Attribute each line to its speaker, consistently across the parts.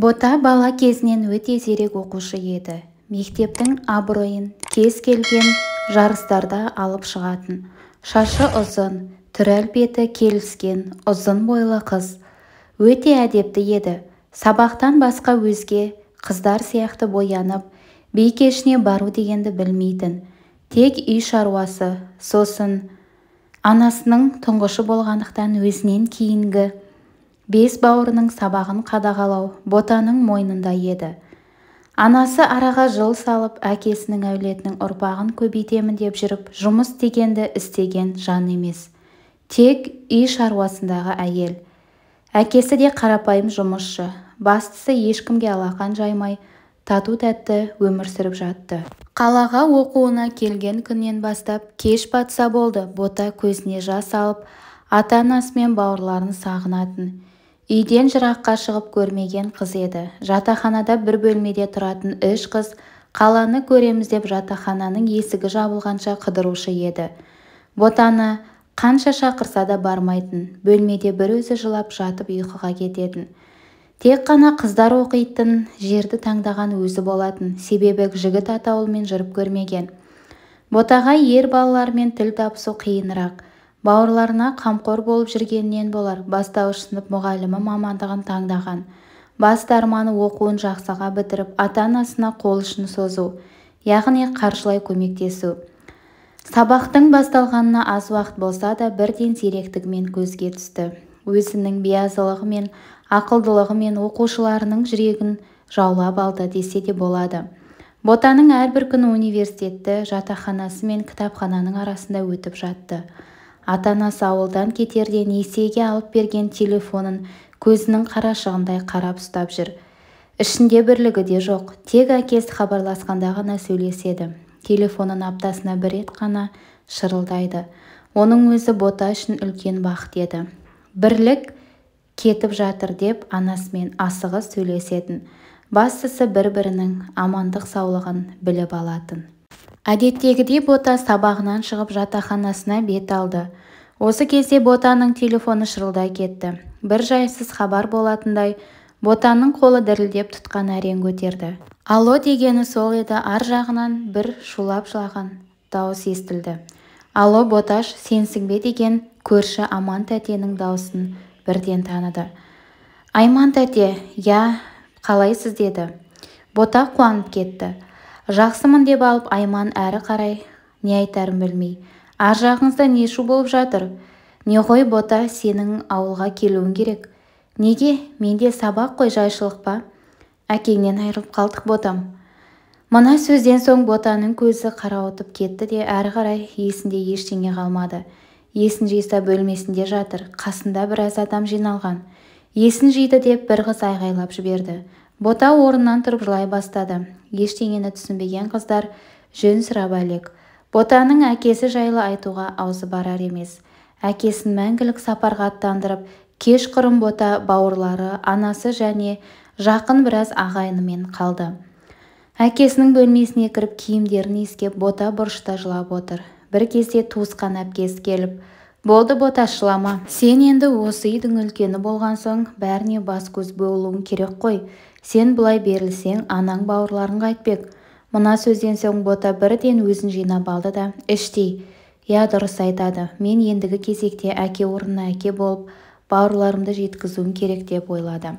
Speaker 1: бота бала кезінен өте зерек оқушы еді мектептің абыройын кез келген жарыстарда алып шығатын шашы ұзын түрәл әлпеті келіскен ұзын бойлы қыз өте әдепті еді сабақтан басқа өзге қыздар сияқты боянып би бару дегенді білмейтін тек үй шаруасы сосын анасының тұңғышы болғандықтан өзінен кейінгі бес бауырының сабағын қадағалау ботаның мойнында еді анасы араға жыл салып әкесінің әулетінің ұрпағын көбейтемін деп жүріп жұмыс дегенді істеген жан емес тек үй шаруасындағы әйел әкесі де қарапайым жұмысшы бастысы ешкімге алақан жаймай тату-тәтті өмір сүріп жатты қалаға оқуына келген күннен бастап кеш батса болды бота көзіне жас алып ата-анасы мен бауырларын сағынатын үйден жыраққа шығып көрмеген қыз еді жатақханада бір бөлмеде тұратын үш қыз қаланы көреміз деп жатақхананың есігі жабылғанша қыдырушы еді ботаны қанша шақырса да бармайтын бөлмеде бір өзі жылап жатып ұйқыға кететін тек қана қыздар оқитын жерді таңдаған өзі болатын себебі жігіт атаулымен жүріп көрмеген ботаға ер балалармен тіл табысу қиынырақ бауырларына қамқор болып жүргенінен болар бастауыш сынып мұғалімі мамандығын таңдаған басты арманы оқуын жақсыға бітіріп ата-анасына қол ұшын созу яғни қаржылай көмектесу сабақтың басталғанына аз уақыт болса да бірден зеректігімен көзге түсті өзінің биязылығы мен ақылдылығы мен оқушыларының жүрегін жаулап алды десе де болады ботаның әрбір күні университетті жатақханасы мен кітапхананың арасында өтіп жатты ата-анасы ауылдан кетерде несиеге алып берген телефонын көзінің қарашығындай қарап ұстап жүр ішінде бірлігі де жоқ тек әкесі хабарласқанда ғана сөйлеседі телефонын аптасына бір рет қана шырылдайды оның өзі бота үшін үлкен бақыт еді бірлік кетіп жатыр деп анасымен асығыс сөйлесетін бастысы бір-бірінің амандық саулығын біліп алатын әдеттегідей бота сабағынан шығып жатақханасына бет алды осы кезде ботаның телефоны шырылдай кетті бір жайсыз хабар болатындай ботаның қолы дірілдеп тұтқан әрең көтерді алло дегені сол еді ар жағынан бір шулап жылаған дауыс естілді алло боташ сенсің бе деген көрші аман тәтенің даусын бірден таныды айман тәте иә қалайсыз деді бота қуанып кетті жақсымын деп алып айман әрі қарай не айтарын білмей ар жағыңызда не шу болып жатыр не ғой бота сенің ауылға келуің керек неге менде сабақ қой жайшылық па әкеңнен айырылып қалдық ботам мына сөзден соң ботаның көзі қарауытып кетті де әрі қарай есінде ештеңе қалмады есін жиса бөлмесінде жатыр қасында біраз адам жиналған есін жиды деп бір қыз айғайлап жіберді бота орнынан тұрып жылай бастады ештеңені түсінбеген қыздар жөн сұрап әлек ботаның әкесі жайлы айтуға аузы барар емес әкесін мәңгілік сапарға аттандырып кешқұрым бота бауырлары анасы және жақын біраз ағайынымен қалды әкесінің бөлмесіне кіріп киімдерін иіскеп бота бұрышта жылап отыр бір кезде туысқан әпкесі келіп болды бота жылама сен енді осы үйдің үлкені болған соң бәріне бас көз болуың керек қой сен бұлай берілсең анаң бауырларың қайтпек мына сөзден соң бота бірден өзін жинап алды да іштей иә дұрыс айтады мен ендігі кезекте әке орнына әке болып бауырларымды жеткізуім керек деп ойлады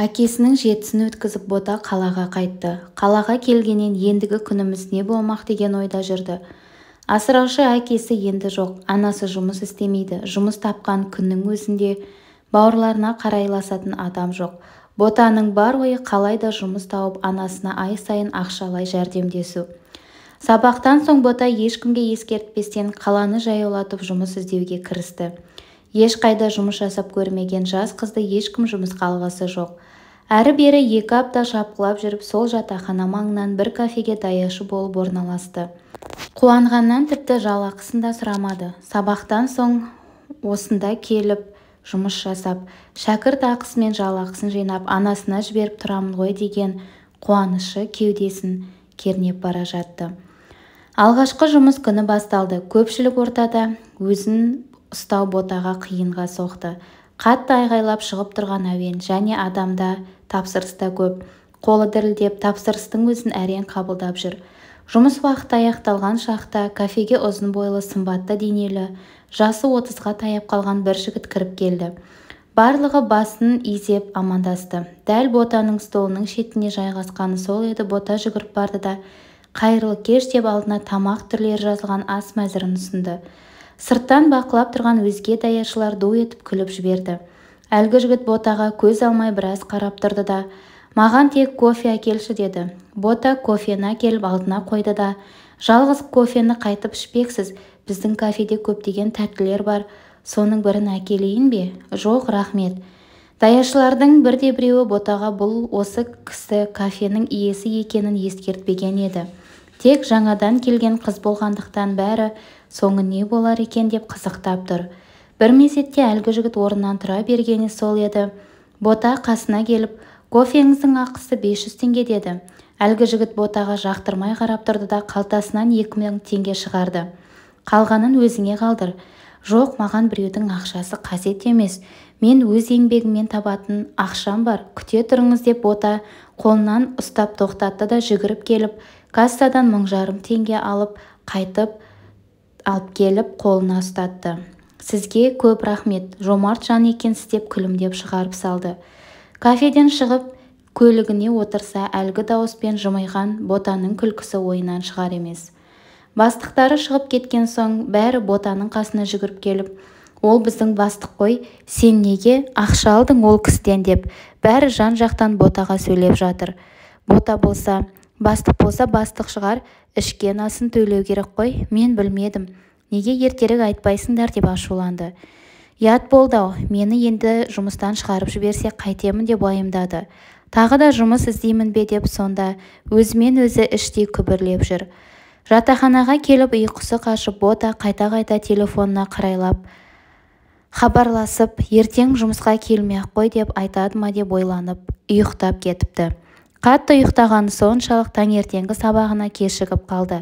Speaker 1: әкесінің жетісін өткізіп бота қалаға қайтты қалаға келгеннен ендігі күніміз не болмақ деген ойда жүрді асыраушы әкесі енді жоқ анасы жұмыс істемейді жұмыс тапқан күннің өзінде бауырларына қарайласатын адам жоқ ботаның бар ойы қалай да жұмыс тауып анасына ай сайын ақшалай жәрдемдесу сабақтан соң бота ешкімге ескертпестен қаланы жаяулатып жұмыс іздеуге кірісті ешқайда жұмыс жасап көрмеген жас қызды ешкім жұмысқа алғысы жоқ әрі-бері екі апта шапқылап жүріп сол жатақхана маңынан бір кафеге даяшы болып орналасты қуанғаннан тіпті жалақысын да сұрамады сабақтан соң осында келіп жұмыс жасап шәкірт ақысы мен жалақысын жинап анасына жіберіп тұрамын ғой деген қуанышы кеудесін кернеп бара жатты алғашқы жұмыс күні басталды көпшілік ортада өзін ұстау ботаға қиынға соқты қатты айғайлап шығып тұрған әуен және адамда тапсырыста көп қолы дірілдеп тапсырыстың өзін әрең қабылдап жүр жұмыс уақыты аяқталған шақта кафеге ұзын бойлы сымбатты денелі жасы отызға таяп қалған бір жігіт кіріп келді барлығы басын изеп амандасты дәл ботаның столының шетіне жайғасқаны сол еді бота жүгіріп барды да қайырлы кеш деп алдына тамақ түрлері жазылған ас мәзірін ұсынды сырттан бақылап тұрған өзге даяшылар ду етіп күліп жіберді әлгі жігіт ботаға көз алмай біраз қарап тұрды да маған тек кофе әкелші деді бота кофені әкеліп алдына қойды да жалғыз кофені қайтып ішпексіз біздің кафеде көптеген тәттілер бар соның бірін әкелейін бе жоқ рахмет. даяшылардың бірде-біреуі ботаға бұл осы кісі кафенің иесі екенін ескертпеген еді тек жаңадан келген қыз болғандықтан бәрі соңы не болар екен деп қызықтап тұр бір мезетте әлгі жігіт орнынан тұра бергені сол еді бота қасына келіп кофеңіздің ақысы 500 теңге деді әлгі жігіт ботаға жақтырмай қарап тұрды да қалтасынан екі мың теңге шығарды қалғанын өзіңе қалдыр жоқ маған біреудің ақшасы қажет емес мен өз еңбегіммен табатын ақшам бар күте тұрыңыз деп бота қолынан ұстап тоқтатты да жүгіріп келіп кассадан мың жарым теңге алып қайтып алып келіп қолына ұстатты сізге көп рахмет жомарт жан екенсіз деп күлімдеп шығарып салды кафеден шығып көлігіне отырса әлгі дауыспен жымиған ботаның күлкісі ойынан шығар емес бастықтары шығып кеткен соң бәрі ботаның қасына жүгіріп келіп ол біздің бастық қой сен неге ақша алдың ол кісіден деп бәрі жан-жақтан ботаға сөйлеп жатыр бота болса бастық болса бастық шығар ішкен асын төлеу керек қой мен білмедім неге ертерек айтпайсыңдар деп ашуланды ұят болды-ау мені енді жұмыстан шығарып жіберсе қайтемін деп уайымдады тағы да жұмыс іздеймін бе деп сонда өзімен-өзі іштей күбірлеп жүр жатақханаға келіп ұйқысы қашып бота қайта-қайта телефонына қарайлап хабарласып ертең жұмысқа келмей-ақ қой деп айтады ма деп ойланып ұйықтап кетіпті қатты ұйықтағаны соншалық таңертеңгі сабағына кешігіп қалды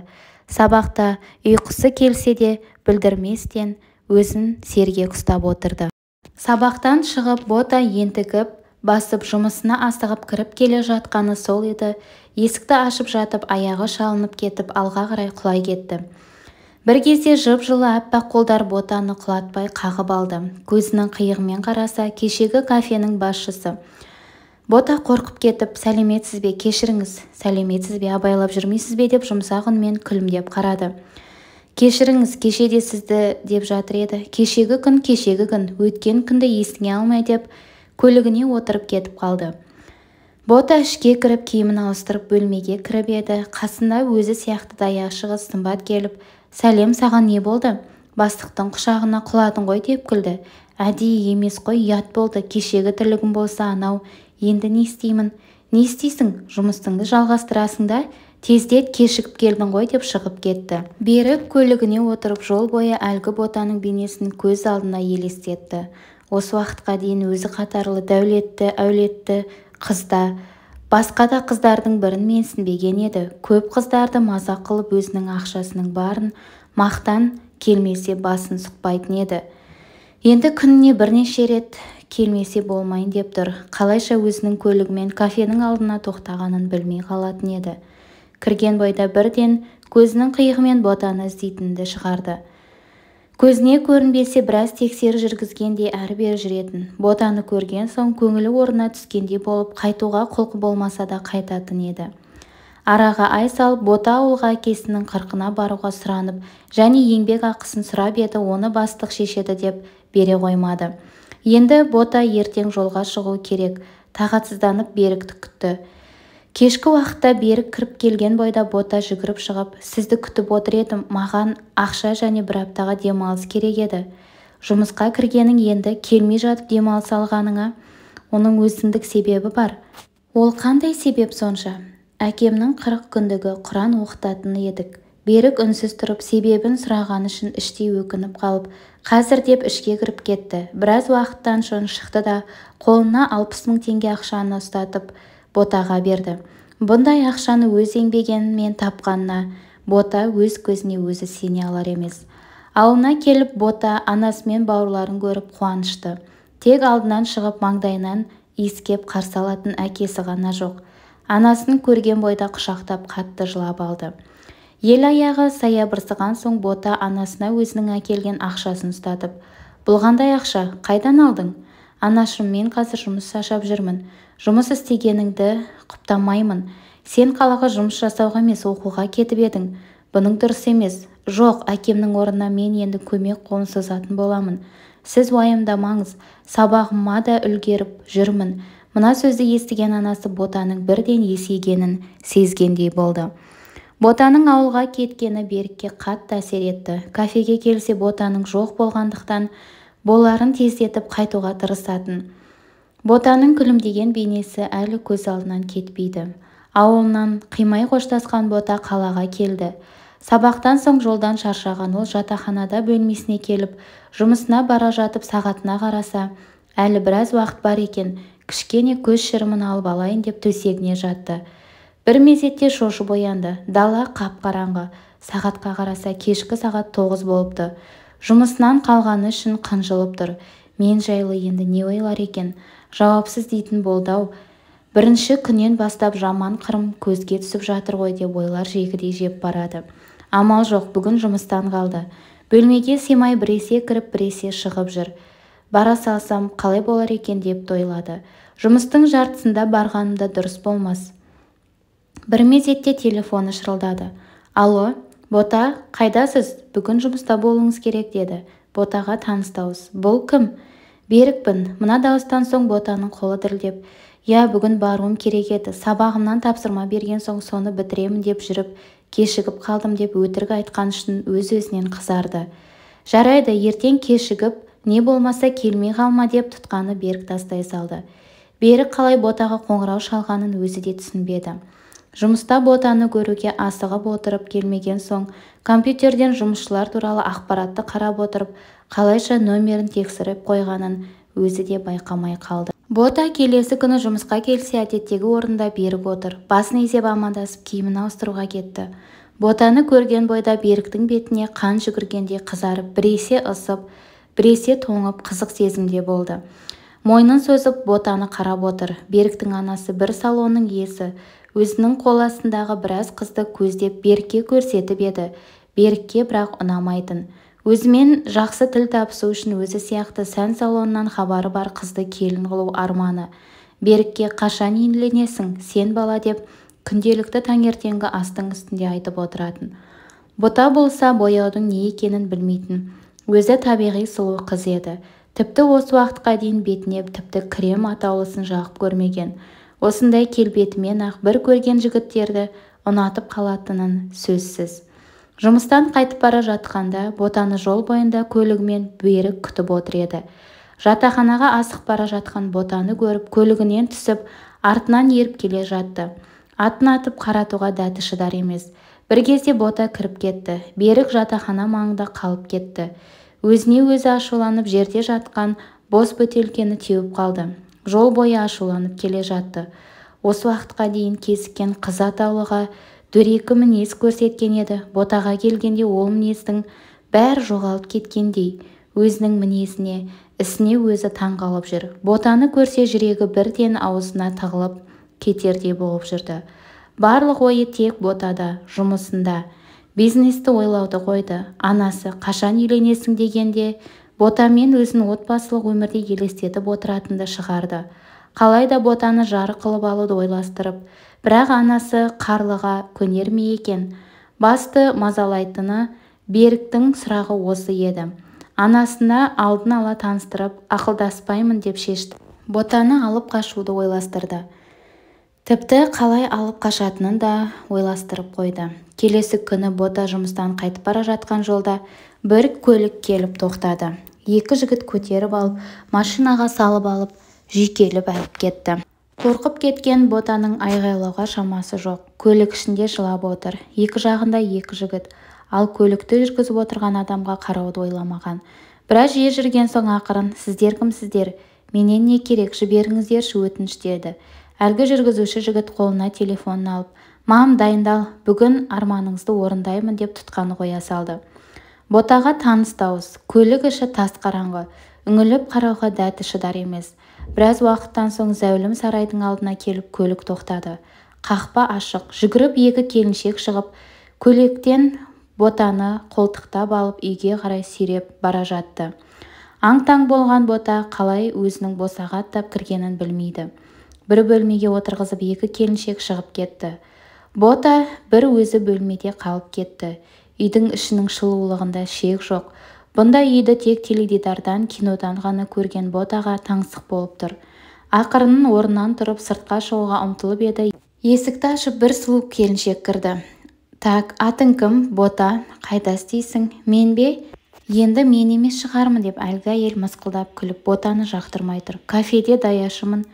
Speaker 1: сабақта ұйқысы келсе де білдірместен өзін сергек ұстап отырды сабақтан шығып бота ентігіп басып жұмысына асығып кіріп келе жатқаны сол еді есікті ашып жатып аяғы шалынып кетіп алға қарай құлай кетті бір кезде жып-жылы аппақ қолдар ботаны құлатпай қағып алды көзінің қиығымен қараса кешегі кафенің басшысы бота қорқып кетіп сәлеметсіз бе кешіріңіз сәлеметсіз бе абайлап жүрмейсіз бе деп жұмсақ үнмен күлімдеп қарады кешіріңіз кеше де сізді деп жатыр еді кешегі күн кешегі күн өткен күнді есіңе алмай деп көлігіне отырып кетіп қалды бота ішке кіріп киімін ауыстырып бөлмеге кіріп еді қасында өзі сияқты даяшы қыз сымбат келіп сәлем саған не болды бастықтың құшағына құладың ғой деп күлді әдейі емес қой ұят болды кешегі тірлігім болса анау енді не істеймін не істейсің жұмысыңды жалғастырасың да тездет кешігіп келдің ғой деп шығып кетті берік көлігіне отырып жол бойы әлгі ботаның бейнесін көз алдына елестетті осы уақытқа дейін өзі қатарлы дәулетті әулетті қызда басқа да қыздардың бірін менсінбеген еді көп қыздарды мазақ қылып өзінің ақшасының барын мақтан келмесе басын сұқпайтын еді енді күніне бірнеше рет келмесе болмайын деп тұр қалайша өзінің көлігімен кафенің алдына тоқтағанын білмей қалатын еді кірген бойда бірден көзінің қиығымен ботаны іздейтінді шығарды көзіне көрінбесе біраз тексеріс жүргізгенде әрі-бері жүретін ботаны көрген соң көңілі орнына түскендей болып қайтуға құлқы болмаса да қайтатын еді араға ай салып бота ауылға әкесінің қырқына баруға сұранып және еңбек ақысын сұрап еді оны бастық шешеді деп бере қоймады енді бота ертең жолға шығу керек тағатсызданып беріктік күтті кешкі уақытта берік кіріп келген бойда бота жүгіріп шығып сізді күтіп отыр едім маған ақша және бір аптаға демалыс керек еді жұмысқа кіргенің енді келмей жатып демалыс алғаныңа оның өзіндік себебі бар ол қандай себеп сонша әкемнің қырық күндігі құран оқытатын едік берік үнсіз тұрып себебін сұраған үшін іштей өкініп қалып қазір деп ішке кіріп кетті біраз уақыттан соң шықты да қолына алпыс мың теңге ақшаны ұстатып ботаға берді бұндай ақшаны өз еңбегенмен тапқанына бота өз көзіне өзі сене алар емес ауылына келіп бота анасы мен бауырларын көріп қуанышты тек алдынан шығып маңдайынан иіскеп қарсы алатын әкесі ғана жоқ анасын көрген бойда құшақтап қатты жылап алды ел аяғы саябырсыған соң бота анасына өзінің әкелген ақшасын ұстатып бұл қандай ақша қайдан алдың анашым мен қазір жұмыс шашап жүрмін жұмыс істегеніңді құптамаймын сен қалаға жұмыс жасауға емес оқуға кетіп едің бұның дұрыс емес жоқ әкемнің орнына мен енді көмек қолын созатын боламын сіз уайымдамаңыз сабағыма да үлгеріп жүрмін мына сөзді естіген анасы ботаның бірден есейгенін сезгендей болды ботаның ауылға кеткені берікке қатты әсер етті кафеге келсе ботаның жоқ болғандықтан боларын тездетіп қайтуға тырысатын ботаның күлімдеген бейнесі әлі көз алдынан кетпейді ауылынан қимай қоштасқан бота қалаға келді сабақтан соң жолдан шаршаған ол жатақханада бөлмесіне келіп жұмысына бара жатып сағатына қараса әлі біраз уақыт бар екен кішкене көз шырымын алып алайын деп төсегіне жатты бір мезетте шошып оянды дала қап-қараңғы сағатқа қараса кешкі сағат тоғыз болыпты жұмысынан қалғаны үшін қынжылып тұр мен жайлы енді не ойлар екен жауапсыз дейтін болды-ау бірінші күннен бастап жаман қырым көзге түсіп жатыр ғой деп ойлар жегідей жеп барады амал жоқ бүгін жұмыстан қалды бөлмеге сыймай біресе кіріп біресе шығып жүр бара салсам қалай болар екен деп тойлады жұмыстың жартысында барғанымда дұрыс болмас бір мезетте телефоны шырылдады алло бота қайдасыз бүгін жұмыста болуыңыз керек деді ботаға таныс дауыс бұл кім берікпін мына дауыстан соң ботаның қолы дірілдеп иә бүгін баруым керек еді сабағымнан тапсырма берген соң соны бітіремін деп жүріп кешігіп қалдым деп өтірік айтқан үшін өз-өзінен қызарды жарайды ертең кешігіп не болмаса келмей қалма деп тұтқаны берік тастай салды берік қалай ботаға қоңырау шалғанын өзі де түсінбеді жұмыста ботаны көруге асығып отырып келмеген соң компьютерден жұмысшылар туралы ақпаратты қарап отырып қалайша номерін тексеріп қойғанын өзі де байқамай қалды бота келесі күні жұмысқа келсе әдеттегі орында берік отыр басын изеп амандасып киімін ауыстыруға кетті ботаны көрген бойда беріктің бетіне қан жүгіргендей қызарып біресе ысып біресе тоңып қызық сезімде болды мойнын созып ботаны қарап отыр беріктің анасы бір салонның иесі өзінің қол астындағы біраз қызды көздеп берікке көрсетіп еді берікке бірақ ұнамайтын өзімен жақсы тіл табысу үшін өзі сияқты сән салонынан хабары бар қызды келін қылу арманы берікке қашан үйленесің сен бала деп күнделікті таңертеңгі астың үстінде айтып отыратын бұта болса бояудың не екенін білмейтін өзі табиғи сұлу қыз еді тіпті осы уақытқа дейін бетіне тіпті крем атаулысын жағып көрмеген осындай келбетімен ақ бір көрген жігіттерді ұнатып қалатынын сөзсіз жұмыстан қайтып бара жатқанда ботаны жол бойында көлігімен берік күтіп отыр еді жатақханаға асық бара жатқан ботаны көріп көлігінен түсіп артынан еріп келе жатты атын атып қаратуға дәті шыдар емес бір кезде бота кіріп кетті берік жатақхана маңында қалып кетті өзіне өзі ашуланып жерде жатқан бос бөтелкені теуіп қалды жол бойы ашуланып келе жатты осы уақытқа дейін кезіккен қыз атаулыға дөрекі мінез көрсеткен еді ботаға келгенде ол мінездің бәрі жоғалып кеткендей өзінің мінезіне ісіне өзі қалып жүр ботаны көрсе жүрегі бірден аузына тығылып кетердей болып жүрді барлық ойы тек ботада жұмысында бизнесті ойлауды қойды анасы қашан үйленесің дегенде ботамен өзін отбасылық өмірде елестетіп отыратынды шығарды қалайда ботаны жары қылып алуды ойластырып бірақ анасы қарлыға көнер ме екен басты мазалайтыны беріктің сұрағы осы еді анасына алдын ала таныстырып ақылдаспаймын деп шешті ботаны алып қашуды ойластырды тіпті қалай алып қашатынын да ойластырып қойды келесі күні бота жұмыстан қайтып бара жатқан жолда бір көлік келіп тоқтады екі жігіт көтеріп алып машинаға салып алып жүйкеліп алып кетті қорқып кеткен ботаның айғайлауға шамасы жоқ көлік ішінде жылап отыр екі жағында екі жігіт ал көлікті жүргізіп отырған адамға қарауды ойламаған біраз жер жүрген соң ақырын сіздер кімсіздер менен не керек жіберіңіздерші өтініш деді әлгі жүргізуші жігіт қолына телефонын алып мам дайындал бүгін арманыңызды орындаймын деп тұтқаны қоя салды ботаға таныс көлік іші тас қараңғы үңіліп қарауға дәті шыдар емес біраз уақыттан соң зәулім сарайдың алдына келіп көлік тоқтады қақпа ашық жүгіріп екі келіншек шығып көйлектен ботаны қолтықтап алып үйге қарай сиреп бара жатты аң-таң болған бота қалай өзінің босаға аттап кіргенін білмейді бір бөлмеге отырғызып екі келіншек шығып кетті бота бір өзі бөлмеде қалып кетті үйдің ішінің шылулығында шек жоқ бұндай үйді тек теледидардан кинодан ғана көрген ботаға таңсық болып тұр ақырының орнынан тұрып сыртқа шығуға ұмтылып еді есікті ашып бір сұлу келіншек кірді так атың кім бота қайда істейсің мен бе енді мен емес шығармын деп әлгі әйел мысқылдап күліп ботаны жақтырмай тұр кафеде даяшымын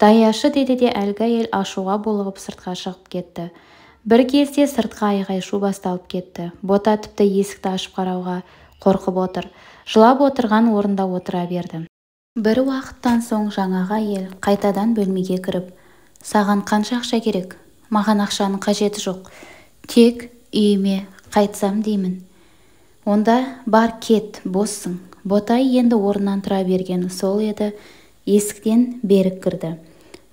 Speaker 1: даяшы деді де әлгі әйел ашуға болып сыртқа шығып кетті бір кезде сыртқа айғай шу басталып кетті бота тіпті есікті ашып қарауға қорқып отыр жылап отырған орында отыра берді бір уақыттан соң жаңағы әйел қайтадан бөлмеге кіріп саған қанша ақша керек маған ақшаның қажеті жоқ тек үйіме қайтсам деймін онда бар кет боссың ботай енді орнынан тұра бергені сол еді есіктен берік кірді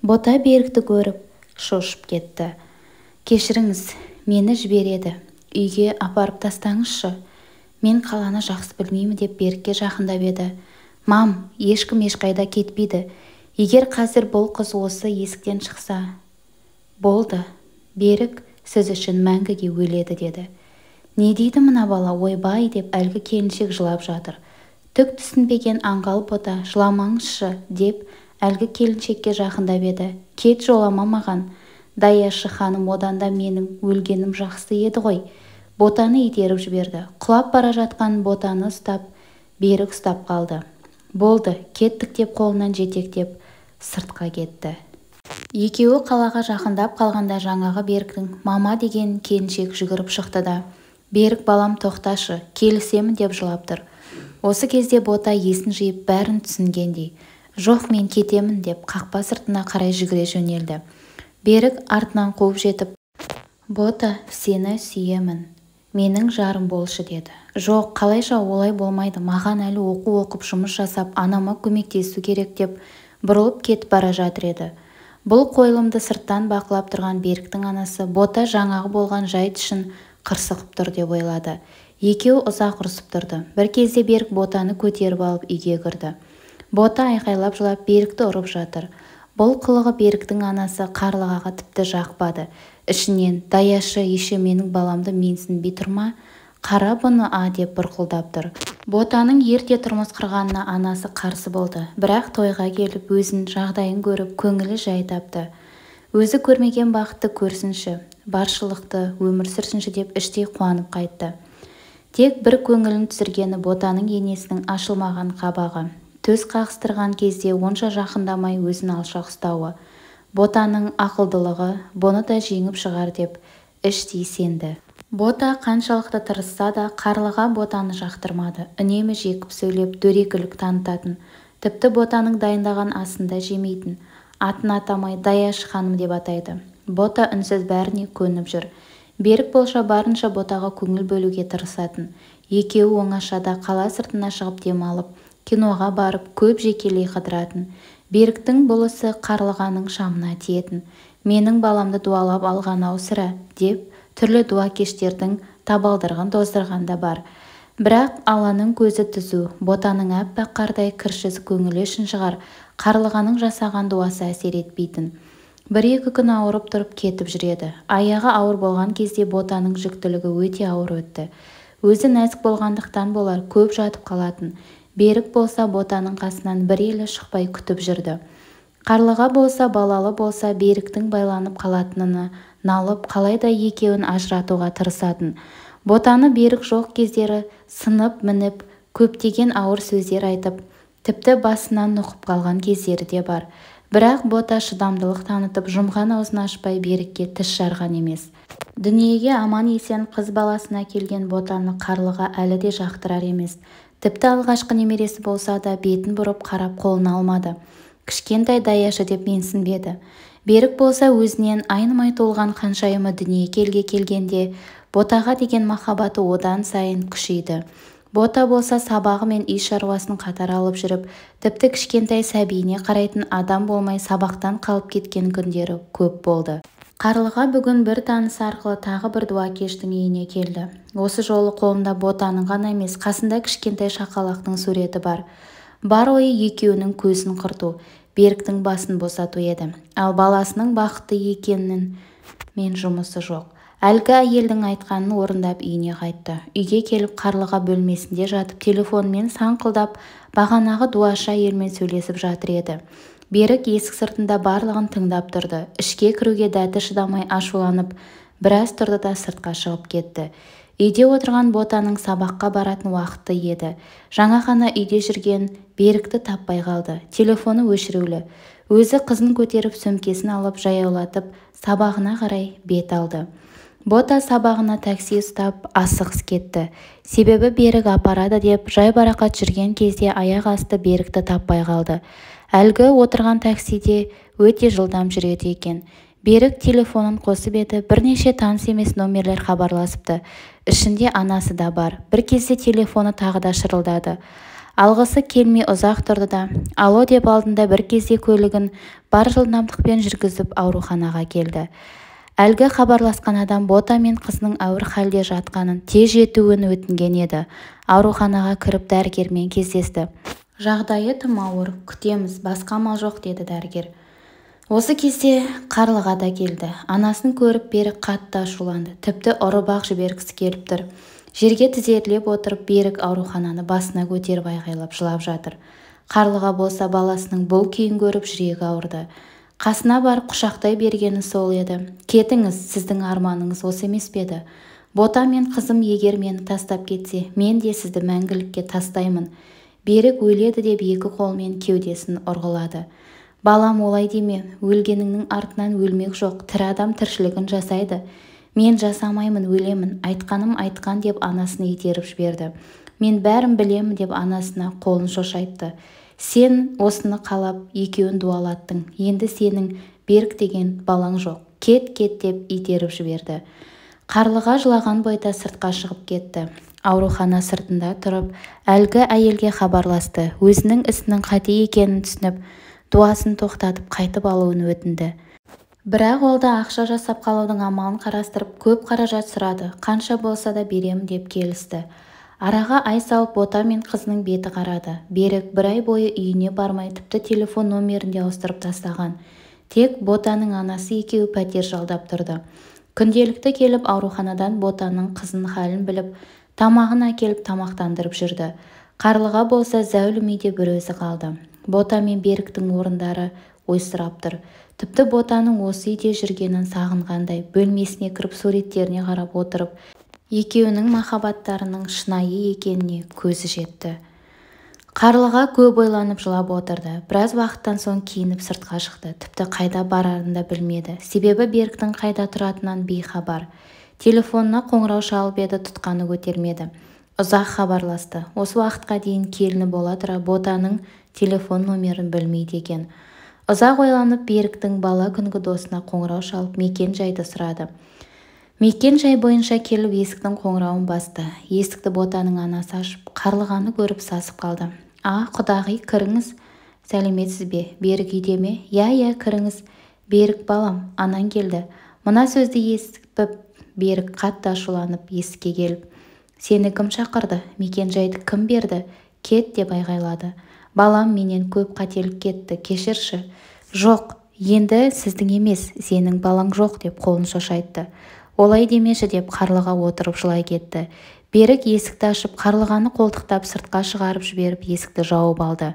Speaker 1: бота берікті көріп шошып кетті кешіріңіз мені жібереді үйге апарып тастаңызшы мен қаланы жақсы білмеймін деп берікке жақындап еді мам ешкім ешқайда кетпейді егер қазір бұл қыз осы есіктен шықса болды берік сіз үшін мәңгіге өледі деді не дейді мына бала ойбай деп әлгі келіншек жылап жатыр түк түсінбеген аңғал бота жыламаңызшы деп әлгі келіншекке жақындап еді кет жолама маған даяшы ханым одан да менің өлгенім жақсы еді ғой ботаны итеріп жіберді құлап бара жатқан ботаны ұстап берік ұстап қалды болды кеттік деп қолынан жетектеп сыртқа кетті екеуі қалаға жақындап қалғанда жаңағы беріктің мама деген келіншек жүгіріп шықты да берік балам тоқташы келісемін деп жылап тұр осы кезде бота есін жиып бәрін түсінгендей жоқ мен кетемін деп қақпа сыртына қарай жүгіре жөнелді берік артынан қуып жетіп бота сені сүйемін менің жарым болшы деді жоқ қалайша олай болмайды маған әлі оқу оқып жұмыс жасап анама көмектесу керек деп бұрылып кетіп бара жатыр еді бұл қойылымды сырттан бақылап тұрған беріктің анасы бота жаңағы болған жайт үшін қырсығып тұр деп ойлады екеуі ұзақ ұрысып тұрды бір кезде берік ботаны көтеріп алып үйге кірді бота айқайлап жылап берікті ұрып жатыр бұл қылығы беріктің анасы қарлығаға тіпті жақпады ішінен даяшы еше менің баламды менсінбей тұр ма қара бұны-а деп бұрқылдап тұр ботаның ерте тұрмыс құрғанына анасы қарсы болды бірақ тойға келіп өзін жағдайын көріп көңілі жай тапты өзі көрмеген бақытты көрсінші баршылықты өмір сүрсінші деп іштей қуанып қайтты тек бір көңілін түсіргені ботаның енесінің ашылмаған қабағы төс қағыстырған кезде онша жақындамай өзін алшақ ұстауы ботаның ақылдылығы бұны да жеңіп шығар деп іштей сенді бота қаншалықты тырысса да қарлыға ботаны жақтырмады үнемі жекіп сөйлеп дөрекілік танытатын тіпті ботаның дайындаған асында жемейтін атын атамай даяш ханым деп атайды бота үнсіз бәріне көніп жүр берік болша барынша ботаға көңіл бөлуге тырысатын екеуі оңашада қала сыртына шығып демалып киноға барып көп жекелей қыдыратын беріктің бұлысы қарлығаның шамына тиетін менің баламды дуалап алған-ау деп түрлі дуакештердің табалдырығын тоздырған да бар бірақ алланың көзі түзу ботаның аппақ қардай кіршіз көңілі үшін шығар қарлығаның жасаған дуасы әсер етпейтін бір-екі күн ауырып тұрып кетіп жүреді аяғы ауыр болған кезде ботаның жүктілігі өте ауыр өтті өзі нәзік болғандықтан болар көп жатып қалатын берік болса ботаның қасынан бір елі шықпай күтіп жүрді қарлыға болса балалы болса беріктің байланып қалатынына налып қалайда екеуін ажыратуға тырысатын ботаны берік жоқ кездері сынып-мініп көптеген ауыр сөздер айтып тіпті басынан нұқып қалған кездері де бар бірақ бота шыдамдылық танытып жұмған аузын ашпай берікке тіс жарған емес дүниеге аман-есен қыз баласына келген ботаны қарлыға әлі де жақтырар емес тіпті алғашқы немересі болса да бетін бұрып қарап қолын алмады кішкентай даяшы деп менсінбеді берік болса өзінен айнымай толған қаншайымы дүние келге келгенде ботаға деген махаббаты одан сайын күшейді бота болса сабағы мен үй шаруасын қатар алып жүріп тіпті кішкентай сәбиіне қарайтын адам болмай сабақтан қалып кеткен күндері көп болды қарлыға бүгін бір танысы арқылы тағы бір дуакештің үйіне келді осы жолы қолында ботаның ғана емес қасында кішкентай шақалақтың суреті бар бар ойы екеуінің көзін қырту беріктің басын босату еді ал баласының бақытты екенін мен жұмысы жоқ әлгі әйелдің айтқанын орындап үйіне қайтты үйге келіп қарлыға бөлмесінде жатып телефонмен саңқылдап бағанағы дуашы әйелмен сөйлесіп жатыр еді берік есік сыртында барлығын тыңдап тұрды ішке кіруге дәті шыдамай ашуланып біраз тұрды да сыртқа шығып кетті үйде отырған ботаның сабаққа баратын уақыты еді жаңа ғана үйде жүрген берікті таппай қалды телефоны өшірулі өзі қызын көтеріп сөмкесін алып жаяулатып сабағына қарай бет алды бота сабағына такси ұстап асығыс кетті себебі берік апарады деп жайбарақат жүрген кезде аяқ асты берікті таппай қалды әлгі отырған таксиде өте жылдам жүреді екен берік телефонын қосып еді бірнеше таныс емес номерлер хабарласыпты ішінде анасы да бар бір кезде телефоны тағы да шырылдады алғысы келмей ұзақ тұрды да алло деп алдында бір кезде көлігін бар жылдамдықпен жүргізіп ауруханаға келді әлгі хабарласқан адам бота мен қызының ауыр халде жатқанын тез жетуін өтінген еді ауруханаға кіріп дәрігермен кездесті жағдайы тым ауыр күтеміз басқа амал жоқ деді дәрігер осы кезде қарлыға да келді анасын көріп берік қатты ашуланды тіпті ұрып-ақ жібергісі келіп тұр жерге тізерлеп отырып берік аурухананы басына көтеріп айғайлап жылап жатыр қарлыға болса баласының бұл күйін көріп жүрегі ауырды қасына бар құшақтай бергені сол еді кетіңіз сіздің арманыңыз осы емес пе еді бота мен қызым егер мені тастап кетсе мен де сізді мәңгілікке тастаймын берік өледі деп екі қолымен кеудесін ұрғылады балам олай деме өлгеніңнің артынан өлмек жоқ тірі адам тіршілігін жасайды мен жасамаймын өлемін айтқаным айтқан деп анасын итеріп жіберді мен бәрін білемін деп анасына қолын шошайтты сен осыны қалап екеуін дуалаттың енді сенің берік деген балаң жоқ кет кет деп итеріп жіберді қарлыға жылаған бойда сыртқа шығып кетті аурухана сыртында тұрып әлгі әйелге хабарласты өзінің ісінің қате екенін түсініп дуасын тоқтатып қайтып алуын өтінді бірақ ол да ақша жасап қалудың амалын қарастырып көп қаражат сұрады қанша болса да беремін деп келісті араға ай салып бота мен қызының беті қарады берік бір ай бойы үйіне бармай тіпті телефон номерін де ауыстырып тастаған тек ботаның анасы екеуі пәтер жалдап тұрды күнделікті келіп ауруханадан ботаның қызын халін біліп тамағын әкеліп тамақтандырып жүрді қарлыға болса зәулім үйде бір өзі қалды бота мен беріктің орындары ойсырап тұр тіпті ботаның осы үйде жүргенін сағынғандай бөлмесіне кіріп суреттеріне қарап отырып екеуінің махаббаттарының шынайы екеніне көзі жетті қарлыға көп ойланып жылап отырды біраз уақыттан соң киініп сыртқа шықты тіпті қайда барарын да білмеді себебі беріктің қайда тұратынан бейхабар телефонына қоңырау шалып еді тұтқаны көтермеді ұзақ хабарласты осы уақытқа дейін келіні бола тұра ботаның телефон номерін білмейді екен ұзақ ойланып беріктің бала күнгі досына қоңырау шалып мекен-жайды сұрады мекен-жай бойынша келіп есіктің қоңырауын басты есікті ботаның анасы ашып қарлығаны көріп сасып қалды а құдағи кіріңіз сәлеметсіз бе берік үйде ме иә иә кіріңіз берік балам анаң келді мына сөзді естіп берік қатты ашуланып есікке келіп сені кім шақырды мекен-жайды кім берді кет деп айғайлады балам менен көп қателік кетті кешірші жоқ енді сіздің емес сенің балаң жоқ деп қолын шошайтты олай демеші деп қарлыға отырып жылай кетті берік есікті ашып қарлығаны қолтықтап сыртқа шығарып жіберіп есікті жауып алды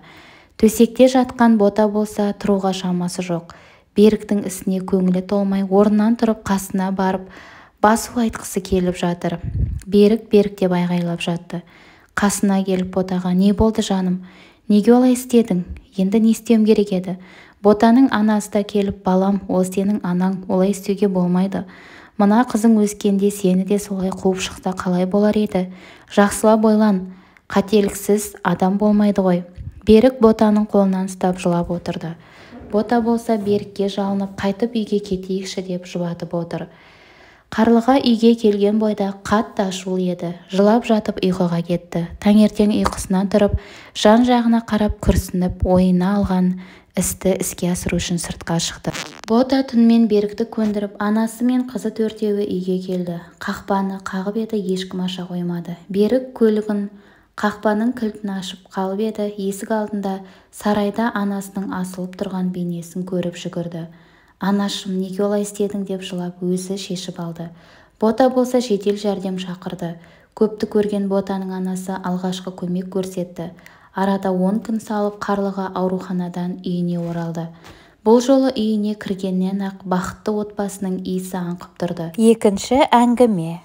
Speaker 1: төсекте жатқан бота болса тұруға шамасы жоқ беріктің ісіне көңілі толмай орнынан тұрып қасына барып басу айтқысы келіп жатыр берік берік деп айғайлап жатты қасына келіп ботаға не болды жаным неге олай істедің енді не істеуім керек еді ботаның анасы да келіп балам ол сенің анаң олай істеуге болмайды мына қызың өскенде сені де солай қуып шықса қалай болар еді жақсылап ойлан қателіксіз адам болмайды ғой берік ботаның қолынан ұстап жылап отырды бота болса берікке жалынып қайтып үйге кетейікші деп жұбатып отыр қарлыға үйге келген бойда қатты ашулы еді жылап жатып ұйқыға кетті таңертең ұйқысынан тұрып жан-жағына қарап күрсініп ойына алған істі іске асыру үшін сыртқа шықты бота түнмен берікті көндіріп анасы мен қызы төртеуі үйге келді қақпаны қағып еді ешкім аша қоймады берік көлігін қақпаның кілтін ашып қалып еді есік алдында сарайда анасының асылып тұрған бейнесін көріп жүгірді анашым неге олай істедің деп жылап өзі шешіп алды бота болса жедел жәрдем шақырды көпті көрген ботаның анасы алғашқы көмек көрсетті арада он күн салып қарлыға ауруханадан үйіне оралды бұл жолы үйіне кіргеннен-ақ бақытты отбасының иісі аңқып тұрды екінші әңгіме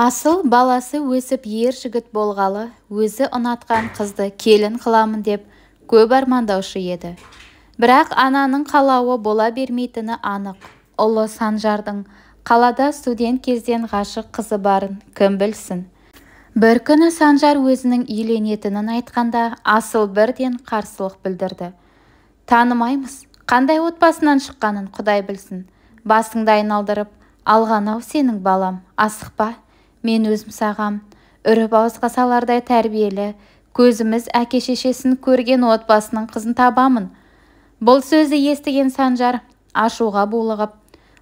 Speaker 1: асыл баласы өсіп ер жігіт болғалы өзі ұнатқан қызды келін қыламын деп көп армандаушы еді бірақ ананың қалауы бола бермейтіні анық ұлы санжардың қалада студент кезден ғашық қызы барын кім білсін бір күні санжар өзінің үйленетінін айтқанда асыл бірден қарсылық білдірді танымаймыз қандай отбасынан шыққанын құдай білсін басыңды айналдырып алған-ау сенің балам асықпа мен өзім сағам үріп ауызға салардай тәрбиелі көзіміз әке шешесін көрген отбасының қызын табамын бұл сөзді естіген санжар ашуға булығып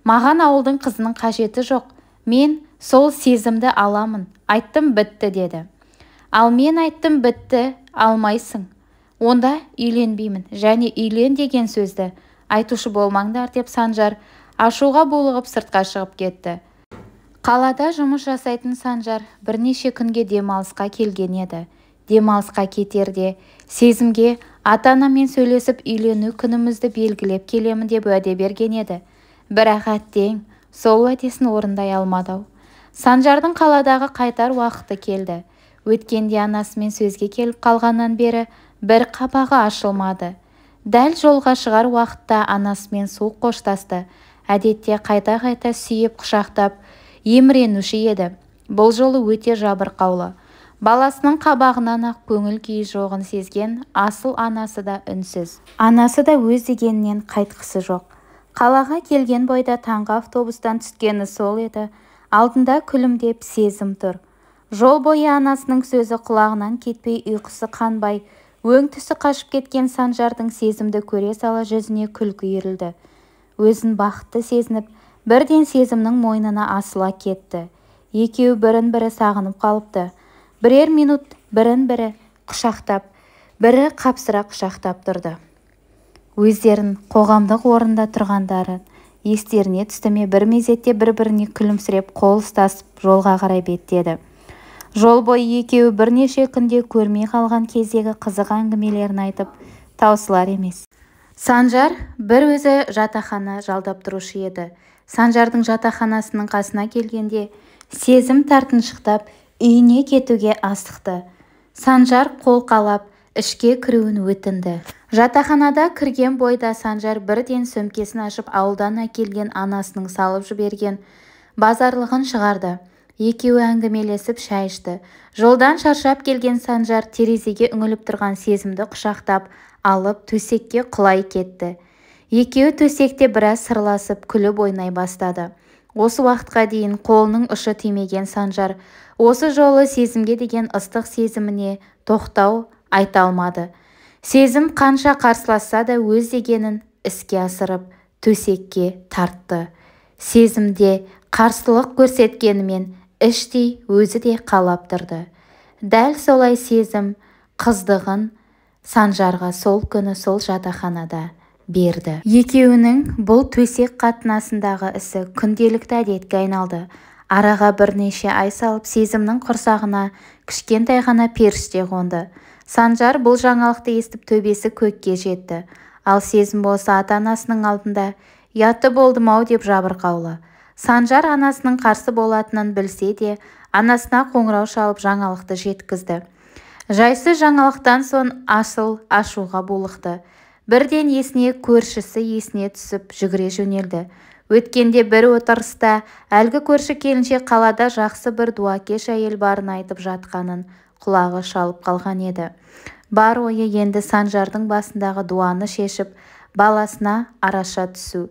Speaker 1: маған ауылдың қызының қажеті жоқ мен сол сезімді аламын айттым бітті деді ал мен айттым бітті алмайсың онда үйленбеймін және үйлен деген сөзді айтушы болмаңдар деп санжар ашуға булығып сыртқа шығып кетті қалада жұмыс жасайтын санжар бірнеше күнге демалысқа келген еді демалысқа кетерде сезімге ата-анаммен сөйлесіп үйлену күнімізді белгілеп келемін деп уәде берген еді бірақ әттең сол уәдесін орындай алмады санжардың қаладағы қайтар уақыты келді өткенде анасымен сөзге келіп қалғаннан бері бір қабағы ашылмады дәл жолға шығар уақытта анасымен суық қоштасты әдетте қайта-қайта сүйіп құшақтап еміренуші еді бұл жолы өте жабырқаулы баласының қабағынан ақ көңіл күйі жоғын сезген асыл анасы да үнсіз анасы да өз дегенінен қайтқысы жоқ қалаға келген бойда таңғы автобустан түскені сол еді алдында күлімдеп сезім тұр жол бойы анасының сөзі құлағынан кетпей ұйқысы қанбай өң түсі қашып кеткен санжардың сезімді көре сала жүзіне күлкі үйірілді өзін бақытты сезініп бірден сезімнің мойнына асыла кетті екеуі бірін бірі сағынып қалыпты бірер минут бірін-бірі құшақтап бірі қапсыра құшақтап тұрды өздерін қоғамдық орында тұрғандары естеріне түсті ме бір мезетте бір-біріне күлімсіреп қол ұстасып жолға қарай беттеді жол бойы екеуі бірнеше күнде көрмей қалған кездегі қызық әңгімелерін айтып таусылар емес санжар бір өзі жатақхана жалдап тұрушы еді санжардың жатақханасының қасына келгенде сезім тартыншықтап үйіне кетуге асықты санжар қол қалап ішке кіруін өтінді жатақханада кірген бойда санжар бірден сөмкесін ашып ауылдан әкелген анасының салып жіберген базарлығын шығарды екеуі әңгімелесіп шай ішті жолдан шаршап келген санжар терезеге үңіліп тұрған сезімді құшақтап алып төсекке құлай кетті екеуі төсекте біраз сырласып күліп ойнай бастады осы уақытқа дейін қолының ұшы тимеген санжар осы жолы сезімге деген ыстық сезіміне тоқтау айта алмады сезім қанша қарсыласса да өз дегенін іске асырып төсекке тартты сезімде қарсылық көрсеткенімен іштей өзі де қалап тұрды дәл солай сезім қыздығын санжарға сол күні сол жатаханада берді екеуінің бұл төсек қатынасындағы ісі күнделікті әдетке айналды араға бірнеше ай салып сезімнің құрсағына кішкентай ғана періште қонды санжар бұл жаңалықты естіп төбесі көкке жетті ал сезім болса ата-анасының алдында ұяты болдым-ау деп жабырқаулы санжар анасының қарсы болатынын білсе де анасына қоңырау шалып жаңалықты жеткізді жайсыз жаңалықтан соң асыл ашуға булықты бірден есіне көршісі есіне түсіп жүгіре жөнелді өткенде бір отырыста әлгі көрші келінше қалада жақсы бір дуакеш әйел барын айтып жатқанын құлағы шалып қалған еді бар ойы енді санжардың басындағы дуаны шешіп баласына араша түсу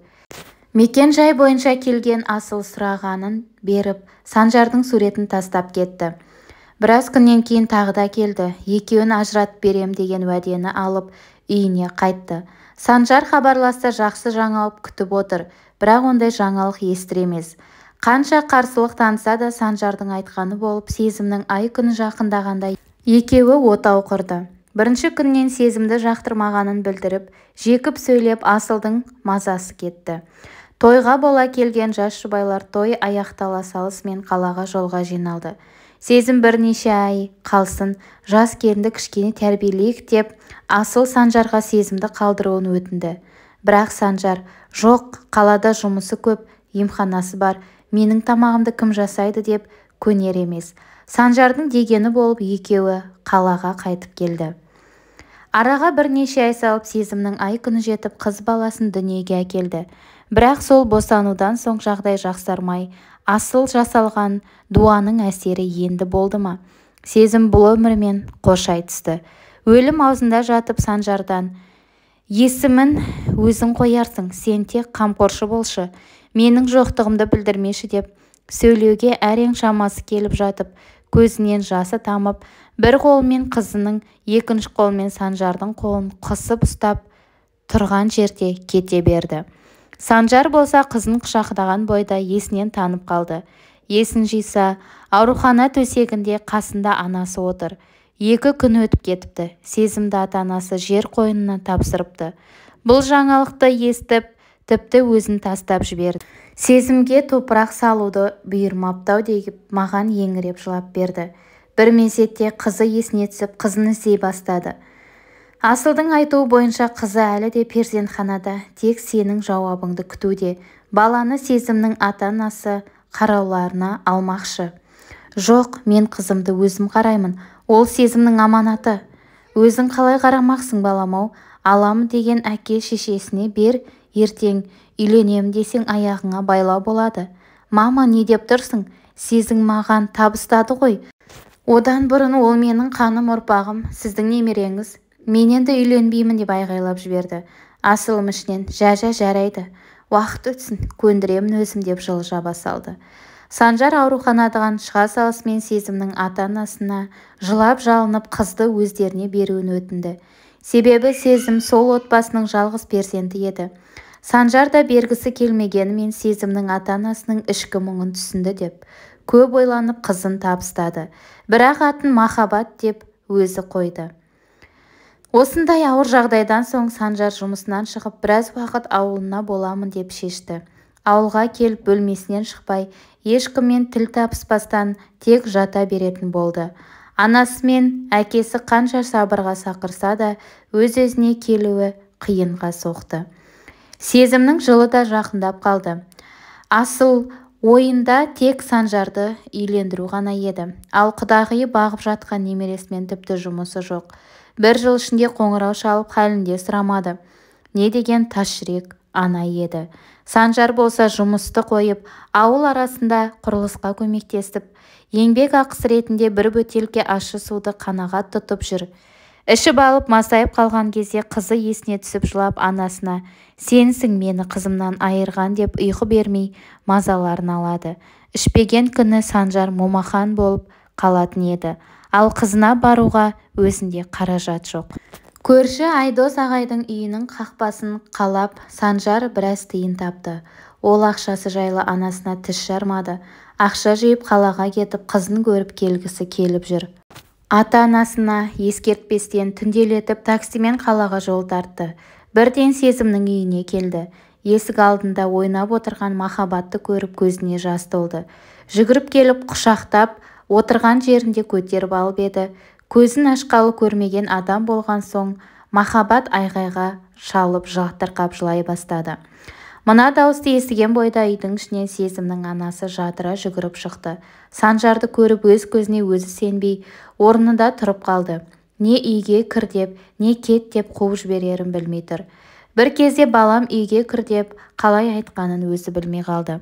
Speaker 1: мекен жай бойынша келген асыл сұрағанын беріп санжардың суретін тастап кетті біраз күннен кейін тағы да келді екеуін ажыратып берем деген уәдені алып үйіне қайтты санжар хабарласса жақсы жаңалық күтіп отыр бірақ ондай жаңалық естір емес қанша қарсылық таныса да санжардың айтқаны болып сезімнің ай-күні жақындағандай екеуі отау құрды бірінші күннен сезімді жақтырмағанын білдіріп жекіп сөйлеп асылдың мазасы кетті тойға бола келген жас жұбайлар той аяқтала салысымен қалаға жолға жиналды сезім бірнеше ай қалсын жас келінді кішкене тәрбиелейік деп асыл санжарға сезімді қалдыруын өтінді бірақ санжар жоқ қалада жұмысы көп емханасы бар менің тамағымды кім жасайды деп көнер емес санжардың дегені болып екеуі қалаға қайтып келді араға бірнеше ай салып сезімнің ай-күні жетіп қыз баласын дүниеге әкелді бірақ сол босанудан соң жағдай жақсармай асыл жасалған дуаның әсері енді болды ма сезім бұл өмірмен қош айтысты өлім аузында жатып санжардан есімін өзің қоярсың сен тек қамқоршы болшы менің жоқтығымды білдірмеші деп сөйлеуге әрең шамасы келіп жатып көзінен жасы тамып бір қолымен қызының екінші қолымен санжардың қолын қысып ұстап тұрған жерде кете берді санжар болса қызын құшақтаған бойда есінен танып қалды есін жиса аурухана төсегінде қасында анасы отыр екі күн өтіп кетіпті сезімді ата-анасы жер қойнына тапсырыпты бұл жаңалықты естіп тіпті өзін тастап жіберді сезімге топырақ салуды бұйырмапты-ау деп маған еңіреп жылап берді бір мезетте қызы есіне түсіп қызын іздей бастады асылдың айтуы бойынша қызы әлі де перзентханада тек сенің жауабыңды күтуде баланы сезімнің ата-анасы қарауларына алмақшы жоқ мен қызымды өзім қараймын ол сезімнің аманаты өзің қалай қарамақсың балам-ау алам деген әке шешесіне бер ертең үйленем десең аяғыңа байлау болады мама не деп тұрсың сезің маған табыстады ғой одан бұрын ол менің қаным ұрпағым сіздің немереңіз мен енді үйленбеймін деп айғайлап жіберді асылым ішінен жә жә жарайды уақыт өтсін көндіремін өзім деп жылы жаба салды санжар ауруханадан шыға салысымен сезімнің ата-анасына жылап жалынып қызды өздеріне беруін өтінді себебі сезім сол отбасының жалғыз перзенті еді санжар да бергісі келмегенімен сезімнің ата-анасының ішкі мұңын түсінді деп көп ойланып қызын табыстады бірақ атын махаббат деп өзі қойды осындай ауыр жағдайдан соң санжар жұмысынан шығып біраз уақыт ауылына боламын деп шешті ауылға келіп бөлмесінен шықпай ешкіммен тіл табыспастан тек жата беретін болды анасы мен әкесі қанша сабырға сақырса да өз-өзіне келуі қиынға соқты сезімнің жылы да жақындап қалды асыл ойында тек санжарды үйлендіру ғана еді ал құдағиы бағып жатқан немересімен тіпті жұмысы жоқ бір жыл ішінде қоңырау шалып халін сұрамады не деген тас жүрек ана еді санжар болса жұмысты қойып ауыл арасында құрылысқа көмектесіп еңбек ақысы ретінде бір бөтелке ащы суды қанағат тұтып жүр ішіп алып масайып қалған кезде қызы есіне түсіп жылап анасына сенсің мені қызымнан айырған деп ұйқы бермей мазаларын алады ішпеген күні санжар момахан болып қалатын еді ал қызына баруға өзінде қаражат жоқ көрші айдос ағайдың үйінің қақпасын қалап санжар біраз тиын тапты ол ақшасы жайлы анасына тіс жармады ақша жиып қалаға кетіп қызын көріп келгісі келіп жүр ата-анасына ескертпестен түнделетіп таксимен қалаға жол тартты бірден сезімнің үйіне келді есік алдында ойнап отырған махаббатты көріп көзіне жас толды жүгіріп келіп құшақтап отырған жерінде көтеріп алып еді көзін ашқалы көрмеген адам болған соң махаббат айғайға шалып жатырқап жылай бастады мына дауысты естіген бойда үйдің ішінен сезімнің анасы жадыра жүгіріп шықты санжарды көріп өз көзіне өзі сенбей орнында тұрып қалды не үйге кір деп не кет деп қуып жіберерін білмей тұр бір кезде балам үйге кір деп қалай айтқанын өзі білмей қалды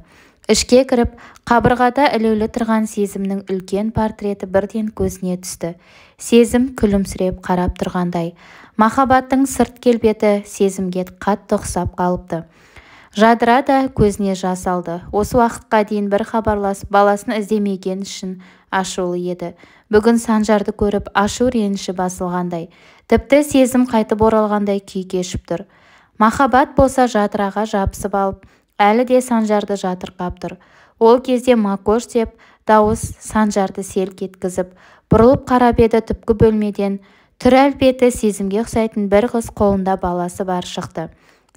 Speaker 1: ішке кіріп қабырғада ілулі тұрған сезімнің үлкен портреті бірден көзіне түсті сезім күлімсіреп қарап тұрғандай махаббаттың сырт келбеті сезімге қатты ұқсап қалыпты жадыра да көзіне жас алды осы уақытқа дейін бір хабарласып баласын іздемеген үшін ашулы еді бүгін санжарды көріп ашу реніші басылғандай тіпті сезім қайтып оралғандай күй кешіп тұр махаббат болса жадыраға жабысып алып әлі де санжарды жатырқап тұр ол кезде макош деп дауыс санжарды селк еткізіп бұрылып қарап еді түпкі бөлмеден түр әлпеті сезімге ұқсайтын бір қыз қолында баласы бар шықты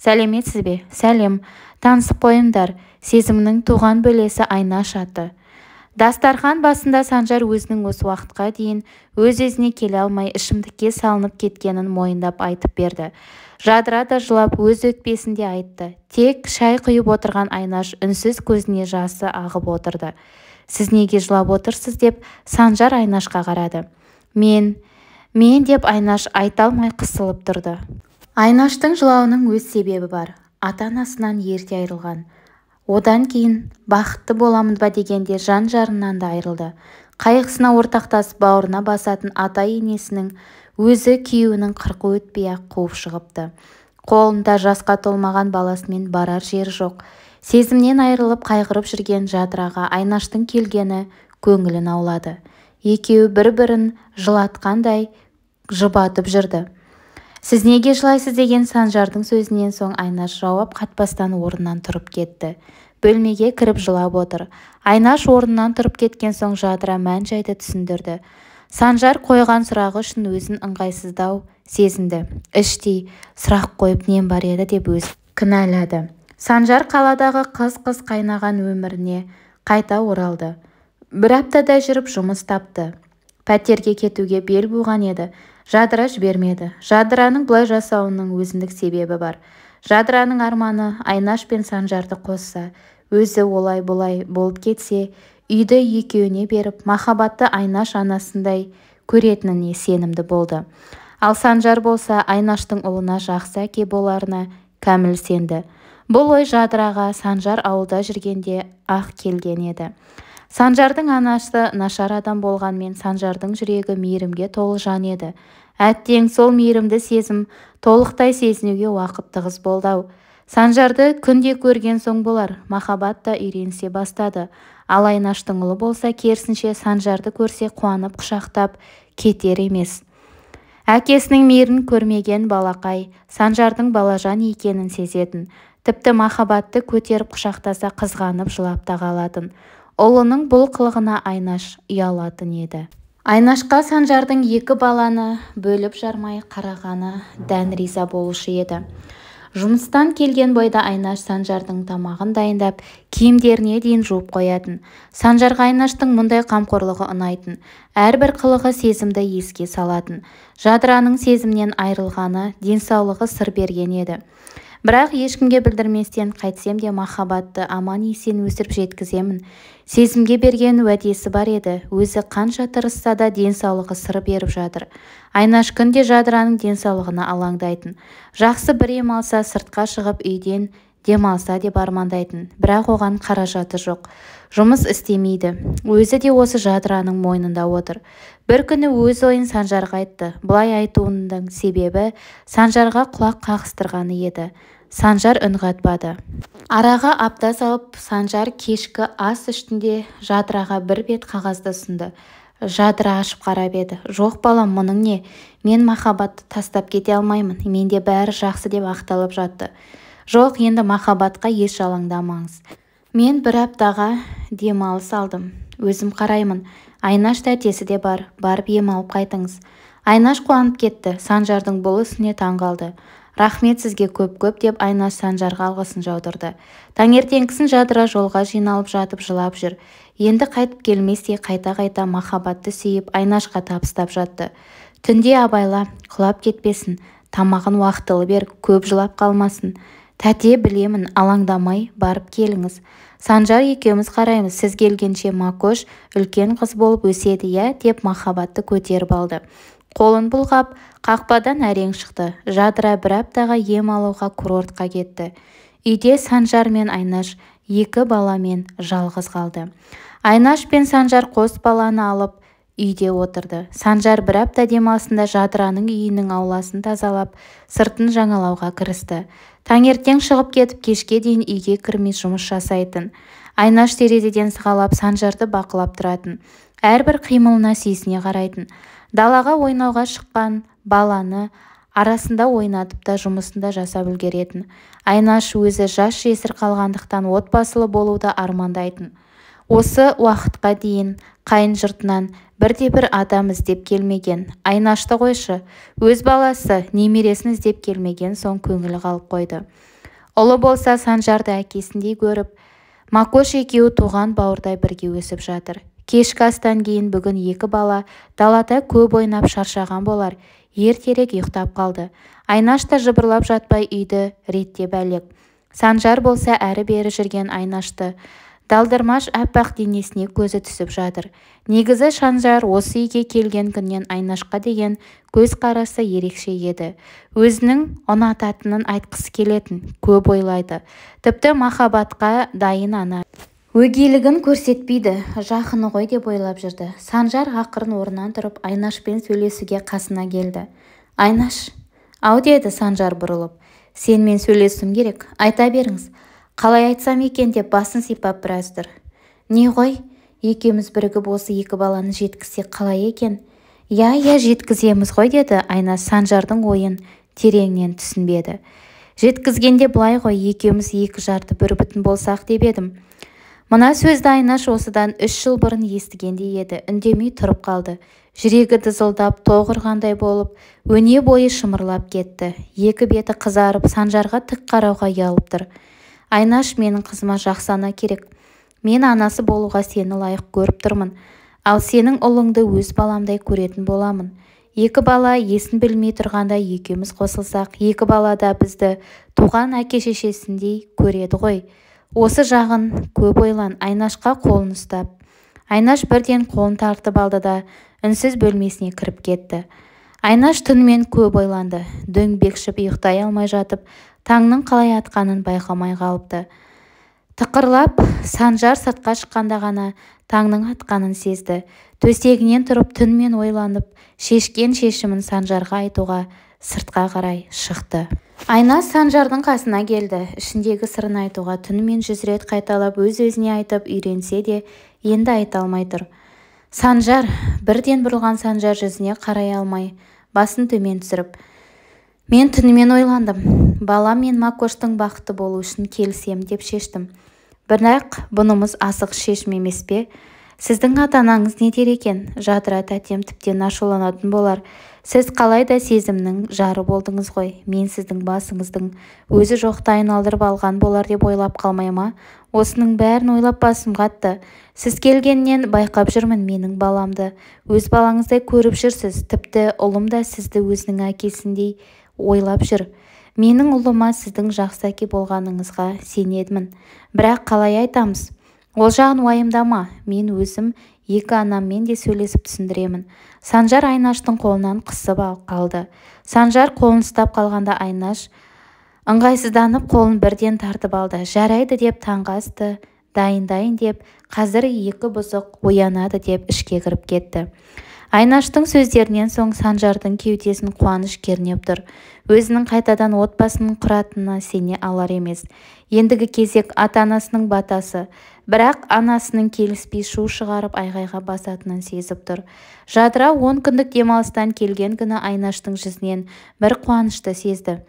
Speaker 1: сәлеметсіз бе сәлем танысып қойыңдар сезімнің туған бөлесі айнаш аты дастархан басында санжар өзінің осы уақытқа дейін өз-өзіне келе алмай ішімдікке салынып кеткенін мойындап айтып берді жадыра да жылап өз өкпесінде айтты тек шай құйып отырған айнаш үнсіз көзіне жасы ағып отырды сіз неге жылап отырсыз деп санжар айнашқа қарады мен мен деп айнаш айта алмай қысылып тұрды айнаштың жылауының өз себебі бар ата-анасынан ерте айырылған одан кейін бақытты боламын ба дегенде жан-жарынан да айырылды қайғысына ортақтасып бауырына басатын ата-енесінің өзі күйеуінің қырқы өтпей-ақ қуып шығыпты қолында жасқа толмаған баласымен барар жері жоқ сезімнен айрылып қайғырып жүрген жадыраға айнаштың келгені көңілін аулады екеуі бір-бірін жылатқандай жұбатып жүрді сіз неге жылайсыз деген санжардың сөзінен соң айнаш жауап қатпастан орнынан тұрып кетті бөлмеге кіріп жылап отыр айнаш орнынан тұрып кеткен соң жадыра мән-жайды түсіндірді санжар қойған сұрағы үшін өзін ыңғайсыздау сезінді іштей сұрақ қойып нем бар еді деп өзін кінәлады санжар қаладағы қыз-қыз қайнаған өміріне қайта оралды бір аптада жүріп жұмыс тапты пәтерге кетуге бел буған еді жадыра жібермеді жадыраның бұлай жасауының өзіндік себебі бар жадыраның арманы айнаш пен санжарды қосса өзі олай бұлай болып кетсе үйді екеуіне беріп махаббатты айнаш анасындай көретініне сенімді болды ал санжар болса айнаштың ұлына жақсы әке боларына кәміл сенді бұл ой жадыраға санжар ауылда жүргенде-ақ келген еді санжардың анасы нашар адам болғанмен санжардың жүрегі мейірімге толы жан еді әттең сол мейірімді сезім толықтай сезінуге уақыт тығыз болды-ау санжарды күнде көрген соң болар махаббат та үйренісе бастады ал айнаштың ұлы болса керісінше санжарды көрсе қуанып құшақтап кетер емес әкесінің мейірін көрмеген балақай санжардың балажан екенін сезетін тіпті махаббатты көтеріп құшақтаса қызғанып жылап та қалатын ұлының бұл қылығына айнаш ұялатын еді айнашқа санжардың екі баланы бөліп-жармай қарағаны дән риза болушы еді жұмыстан келген бойда айнаш санжардың тамағын дайындап киімдеріне дейін жуып қоятын санжарға айнаштың мұндай қамқорлығы ұнайтын әрбір қылығы сезімді еске салатын жадыраның сезімнен айырылғаны денсаулығы сыр берген еді бірақ ешкімге білдірместен қайтсем де махаббатты аман-есен өсіріп жеткіземін сезімге берген уәдесі бар еді өзі қанша тырысса да денсаулығы сыр беріп жатыр айнаш күнде жадыраның денсаулығына алаңдайтын жақсы бір ем алса сыртқа шығып үйден демалса деп армандайтын бірақ оған қаражаты жоқ жұмыс істемейді өзі де осы жадыраның мойнында отыр бір күні өз ойын санжарға айтты бұлай айтуының себебі санжарға құлақ қағыстырғаны еді санжар үн қатпады араға апта салып санжар кешкі ас үстінде жадыраға бір бет қағазды ұсынды жадыра ашып қарап еді жоқ балам мұның не мен махаббатты тастап кете алмаймын менде бәрі жақсы деп ақталып жатты жоқ енді махаббатқа еш алаңдамаңыз мен бір аптаға демалыс алдым өзім қараймын айнаш тәтесі де бар барып ем алып қайтыңыз айнаш қуанып кетті санжардың бұл ісіне таңғалды рахмет сізге көп-көп деп айнаш санжарға алғысын жаудырды таңертеңгісін жадыра жолға жиналып жатып жылап жүр енді қайтып келместей қайта-қайта махаббатты сүйіп айнашқа табыстап жатты түнде абайла құлап кетпесін тамағын уақытылы бер көп жылап қалмасын тәте білемін алаңдамай барып келіңіз санжар екеуміз қараймыз сіз келгенше макош үлкен қыз болып өседі иә деп махаббатты көтеріп алды қолын бұлғап қақпадан әрең шықты жадыра бір аптаға ем алуға курортқа кетті үйде санжар мен айнаш екі баламен жалғыз қалды айнаш пен санжар қос баланы алып үйде отырды санжар бір апта демалысында жадыраның үйінің ауласын тазалап сыртын жаңалауға кірісті таңертең шығып кетіп кешке дейін үйге кірмей жұмыс жасайтын айнаш терезеден сығалап санжарды бақылап тұратын әрбір қимылына сүйсіне қарайтын далаға ойнауға шыққан баланы арасында ойнатып та жұмысында да жасап үлгеретін айнаш өзі жас жесір қалғандықтан отбасылы болуды армандайтын осы уақытқа дейін қайын жұртынан бірде-бір адам іздеп келмеген айнашты қойшы өз баласы немересін іздеп келмеген соң көңілі қалып қойды ұлы болса санжарды әкесіндей көріп макош екеуі туған бауырдай бірге өсіп жатыр кешкі астан кейін бүгін екі бала далада көп ойнап шаршаған болар ертерек ұйықтап қалды айнаш та жыбырлап жатпай үйді реттеп әлек санжар болса әрі-бері жүрген айнашты далдырмаш аппақ денесіне көзі түсіп жатыр негізі шанжар осы үйге келген күннен айнашқа деген көзқарасы ерекше еді өзінің ұнататынын айтқысы келетін көп ойлайды тіпті махаббатқа дайын ана өгейлігін көрсетпейді жақыны ғой деп ойлап жүрді санжар ақырын орнынан тұрып айнашпен сөйлесуге қасына келді айнаш ау деді санжар бұрылып Сенмен сөйлесуім керек айта беріңіз қалай айтсам екен деп басын сипап біраз тұр не ғой екеуміз бірігіп осы екі баланы жеткізсек қалай екен иә иә жеткіземіз ғой деді айна санжардың ойын тереңнен түсінбеді жеткізгенде былай ғой екеуміз екі жарты бір бүтін болсақ деп едім мына сөзді айнаш осыдан үш жыл бұрын естігенде еді үндемей тұрып қалды жүрегі дызылдап тоғырғандай болып өне бойы шымырлап кетті екі беті қызарып санжарға тік қарауға ұялып тұр айнаш менің қызыма жақсы керек мен анасы болуға сені лайық көріп тұрмын ал сенің ұлыңды өз баламдай көретін боламын екі бала есін білмей тұрғанда екеуміз қосылсақ екі бала да бізді туған әке-шешесіндей көреді ғой осы жағын көп ойлан айнашқа қолын ұстап айнаш бірден қолын тартып алды да үнсіз бөлмесіне кіріп кетті айнаш түнімен көп ойланды дөңбекшіп ұйықтай алмай жатып таңның қалай атқанын байқамай қалыпты тықырлап санжар сыртқа шыққанда ғана таңның атқанын сезді төсегінен тұрып түнмен ойланып шешкен шешімін санжарға айтуға сыртқа қарай шықты Айна санжардың қасына келді ішіндегі сырын айтуға түнімен жүз рет қайталап өз-өзіне айтып үйренсе де енді айта алмай тұр санжар бірден бұрылған санжар жүзіне қарай алмай басын төмен түсіріп мен түнімен ойландым балам мен макоштың бақыты болу үшін келісем деп шештім бірақ бұнымыз асық шешім емес пе сіздің ата-анаңыз не дер екен жадыра тәтем тіптен ашуланатын болар сіз қалай да сезімнің жары болдыңыз ғой мен сіздің басыңыздың өзі жоқты айналдырып алған болар деп ойлап қалмай ма осының бәрін ойлап басым қатты сіз келгеннен байқап жүрмін менің баламды өз балаңыздай көріп жүрсіз тіпті ұлым да сізді өзінің әкесіндей ойлап жүр менің ұлыма сіздің жақсы әке болғаныңызға сенедмін. бірақ қалай айтамыз ол жағын уайымдама мен өзім екі анаммен де сөйлесіп түсіндіремін санжар айнаштың қолынан қысып қалды санжар қолын ұстап қалғанда айнаш ыңғайсызданып қолын бірден тартып алды жарайды деп таңғы асты дайындайын деп қазір екі бұзық оянады деп ішке кіріп кетті айнаштың сөздерінен соң санжардың кеудесін қуаныш кернеп тұр өзінің қайтадан отбасын құратынына сене алар емес ендігі кезек ата-анасының батасы бірақ анасының келіспей шу шығарып айғайға басатынын сезіп тұр жадыра он күндік демалыстан келген күні айнаштың жүзінен бір қуанышты сезді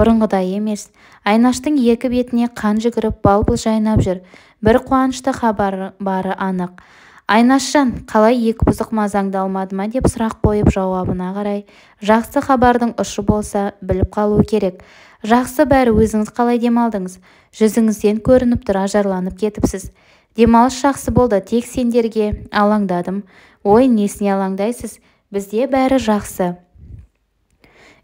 Speaker 1: бұрынғыдай емес айнаштың екі бетіне қан жүгіріп бал-бұл жайнап жүр бір қуанышты хабары бары анық айнашжан қалай екі бұзық мазаңды алмады ма деп сұрақ қойып жауабына қарай жақсы хабардың ұшы болса біліп қалу керек жақсы бәрі өзіңіз қалай демалдыңыз жүзіңізден көрініп тұр ажарланып кетіпсіз демалыс жақсы болды тек сендерге алаңдадым ой несіне алаңдайсыз бізде бәрі жақсы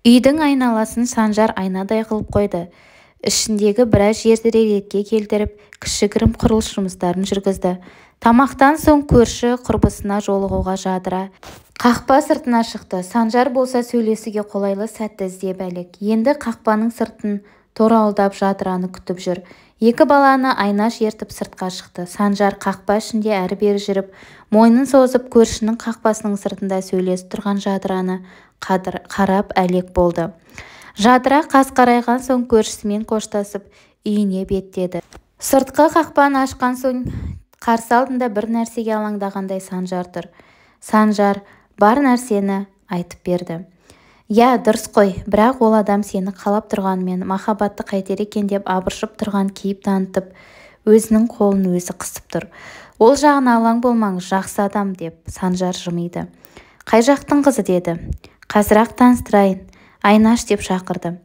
Speaker 1: үйдің айналасын санжар айнадай қылып қойды ішіндегі біраз жерді ретке келтіріп кішігірім құрылыс жұмыстарын жүргізді тамақтан соң көрші құрбысына жолығуға жадыра қақпа сыртына шықты санжар болса сөйлесуге қолайлы сәтті іздеп әлек енді қақпаның сыртын торауылдап жадыраны күтіп жүр екі баланы айнаш ертіп сыртқа шықты санжар қақпа ішінде әрі-бері жүріп мойнын созып көршінің қақпасының сыртында сөйлесіп тұрған жадыраны қадыр, қарап әлек болды жадыра қас қарайған соң көршісімен қоштасып үйіне беттеді сыртқы қақпаны ашқан соң қарсы алдында бір нәрсеге алаңдағандай санжар тұр санжар бар нәрсені айтып берді иә дұрыс қой бірақ ол адам сені қалап тұрғанмен махаббатты қайтер екен деп абыршып тұрған кейіп танытып өзінің қолын өзі қысып тұр ол жағына алаң болмаңыз жақсы адам деп санжар жымиды қай жақтың қызы деді қазір ақ таныстырайын айнаш деп шақырды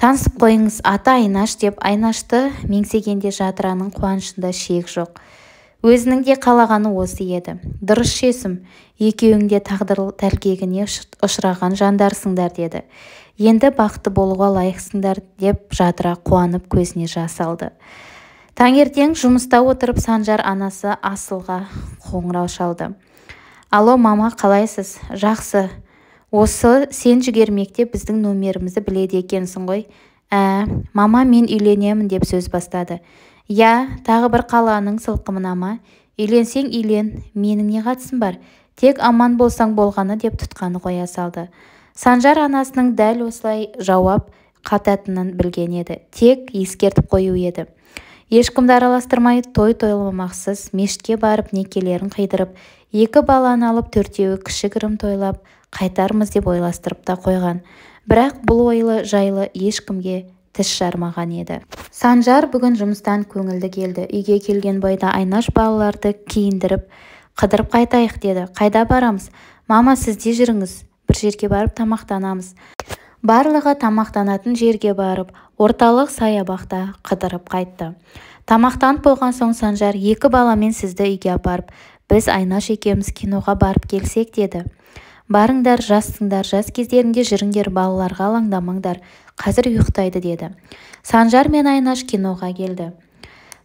Speaker 1: танысып қойыңыз аты айнаш деп айнашты меңсегенде жадыраның қуанышында шек жоқ өзінің де қалағаны осы еді дұрыс шешім екеуің де тағдыр тәлкегіне ұшыраған жандарсыңдар деді енді бақытты болуға лайықсыңдар деп жадыра қуанып көзіне жас алды таңертең жұмыста отырып санжар анасы асылға қоңырау шалды алло мама қалайсыз жақсы осы сен жүгермекте біздің нөмірімізді біледі екенсің ғой ә мама мен үйленемін деп сөз бастады иә тағы бір қаланың сылқымына ма үйленсең үйлен менің не қатысым бар тек аман болсаң болғаны деп тұтқаны қоя салды санжар анасының дәл осылай жауап қататынын білген еді тек ескертіп қою еді ешкімді араластырмай той тойламақсыз мешітке барып некелерін қидырып екі баланы алып төртеуі кішігірім тойлап қайтармыз деп ойластырып та қойған бірақ бұл ойлы жайлы ешкімге тіс жармаған еді санжар бүгін жұмыстан көңілді келді үйге келген бойда айнаш балаларды киіндіріп қыдырып қайтайық деді қайда барамыз мама сізде жүріңіз бір жерге барып тамақтанамыз барлығы тамақтанатын жерге барып орталық саябақта қыдырып қайтты тамақтанып болған соң санжар екі баламен сізді үйге апарып біз айнаш екеуміз киноға барып келсек деді барыңдар жассыңдар жас кездеріңде жүріңдер балаларға алаңдамаңдар қазір ұйықтайды деді санжар мен айнаш киноға келді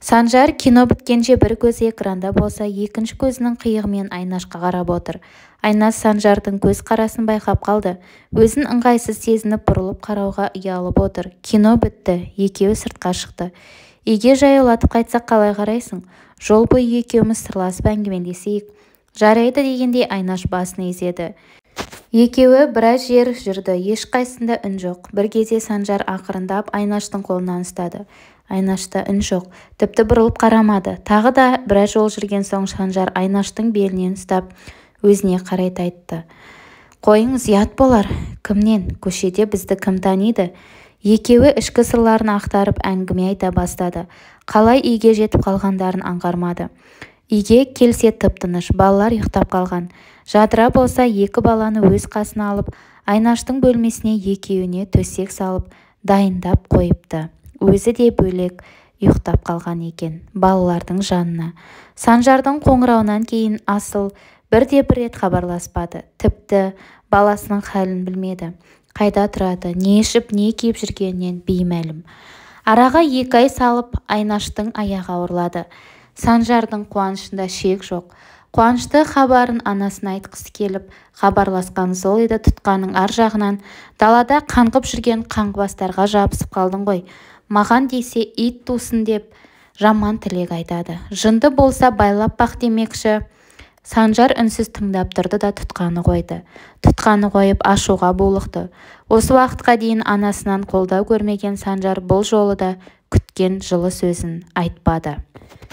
Speaker 1: санжар кино біткенше бір көзі экранда болса екінші көзінің қиығымен айнашқа қарап отыр айнаш санжардың көз қарасын байқап қалды өзін ыңғайсыз сезініп бұрылып қарауға ұялып отыр кино бітті екеуі сыртқа шықты үйге жаяулатып қайтсақ қалай қарайсың жол бойы екеуміз сырласып әңгімелесейік жарайды дегендей айнаш басын изеді екеуі біраз жер жүрді ешқайсысында үн жоқ бір кезде санжар ақырындап айнаштың қолынан ұстады айнашта үн жоқ тіпті бұрылып қарамады тағы да біраз жол жүрген соң санжар айнаштың белінен ұстап өзіне қарай тайтты қойыңыз ұят болар кімнен көшеде бізді кім таниды екеуі ішкі сырларын ақтарып әңгіме айта бастады қалай үйге жетіп қалғандарын аңғармады үйге келсе тып балалар ұйықтап қалған жадыра болса екі баланы өз қасына алып айнаштың бөлмесіне екеуіне төсек салып дайындап қойыпты өзі де бөлек ұйықтап қалған екен балалардың жанына санжардың қоңырауынан кейін асыл бірде-бір рет хабарласпады тіпті баласының халін білмеді қайда тұрады не ішіп не киіп жүргенінен беймәлім араға екі ай салып айнаштың аяғы ауырлады санжардың қуанышында шек жоқ қуанышты хабарын анасына айтқысы келіп хабарласқан сол еді тұтқаның ар жағынан далада қаңғып жүрген қаңғыбастарға жабысып қалдың ғой маған десе ит тусын деп жаман тілек айтады жынды болса байлап бақ демекші санжар үнсіз тыңдап тұрды да тұтқаны қойды тұтқаны қойып ашуға булықты осы уақытқа дейін анасынан қолдау көрмеген санжар бұл жолы да жылы сөзін айтпады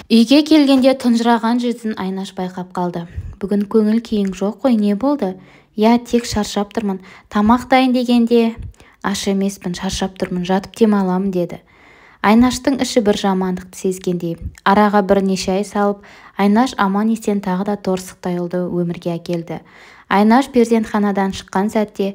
Speaker 1: үйге келгенде тұнжыраған жүзін айнаш байқап қалды бүгін көңіл күйің жоқ қой не болды иә тек шаршап тұрмын тамақ дайын дегенде аш емеспін шаршап тұрмын жатып демаламын деді айнаштың іші бір жамандықты сезгендей араға бірнеше ай салып айнаш аман-есен тағы да торсықтай ұлды өмірге әкелді айнаш перзентханадан шыққан сәтте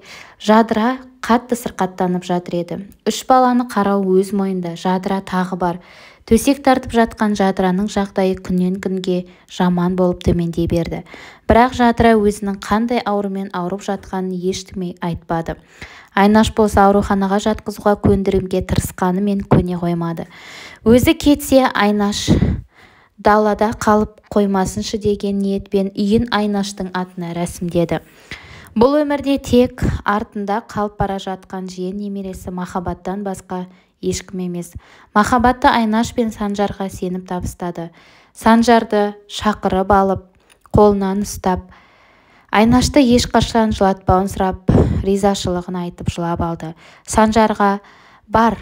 Speaker 1: жадыра қатты сырқаттанып жатыр еді үш баланы қарау өз мойында жадыра тағы бар төсек тартып жатқан жадыраның жағдайы күннен-күнге жаман болып төмендей берді бірақ жадыра өзінің қандай аурумен ауырып жатқанын ештеме айтпады айнаш болса ауруханаға жатқызуға көндіруге тырысқанымен көне қоймады өзі кетсе айнаш далада қалып қоймасыншы деген ниетпен үйін айнаштың атына рәсімдеді бұл өмірде тек артында қалып бара жатқан жиен немересі махаббаттан басқа ешкім емес махаббатты айнаш пен санжарға сеніп табыстады санжарды шақырып алып қолынан ұстап айнашты ешқашан жылатпауын сұрап ризашылығын айтып жылап алды санжарға бар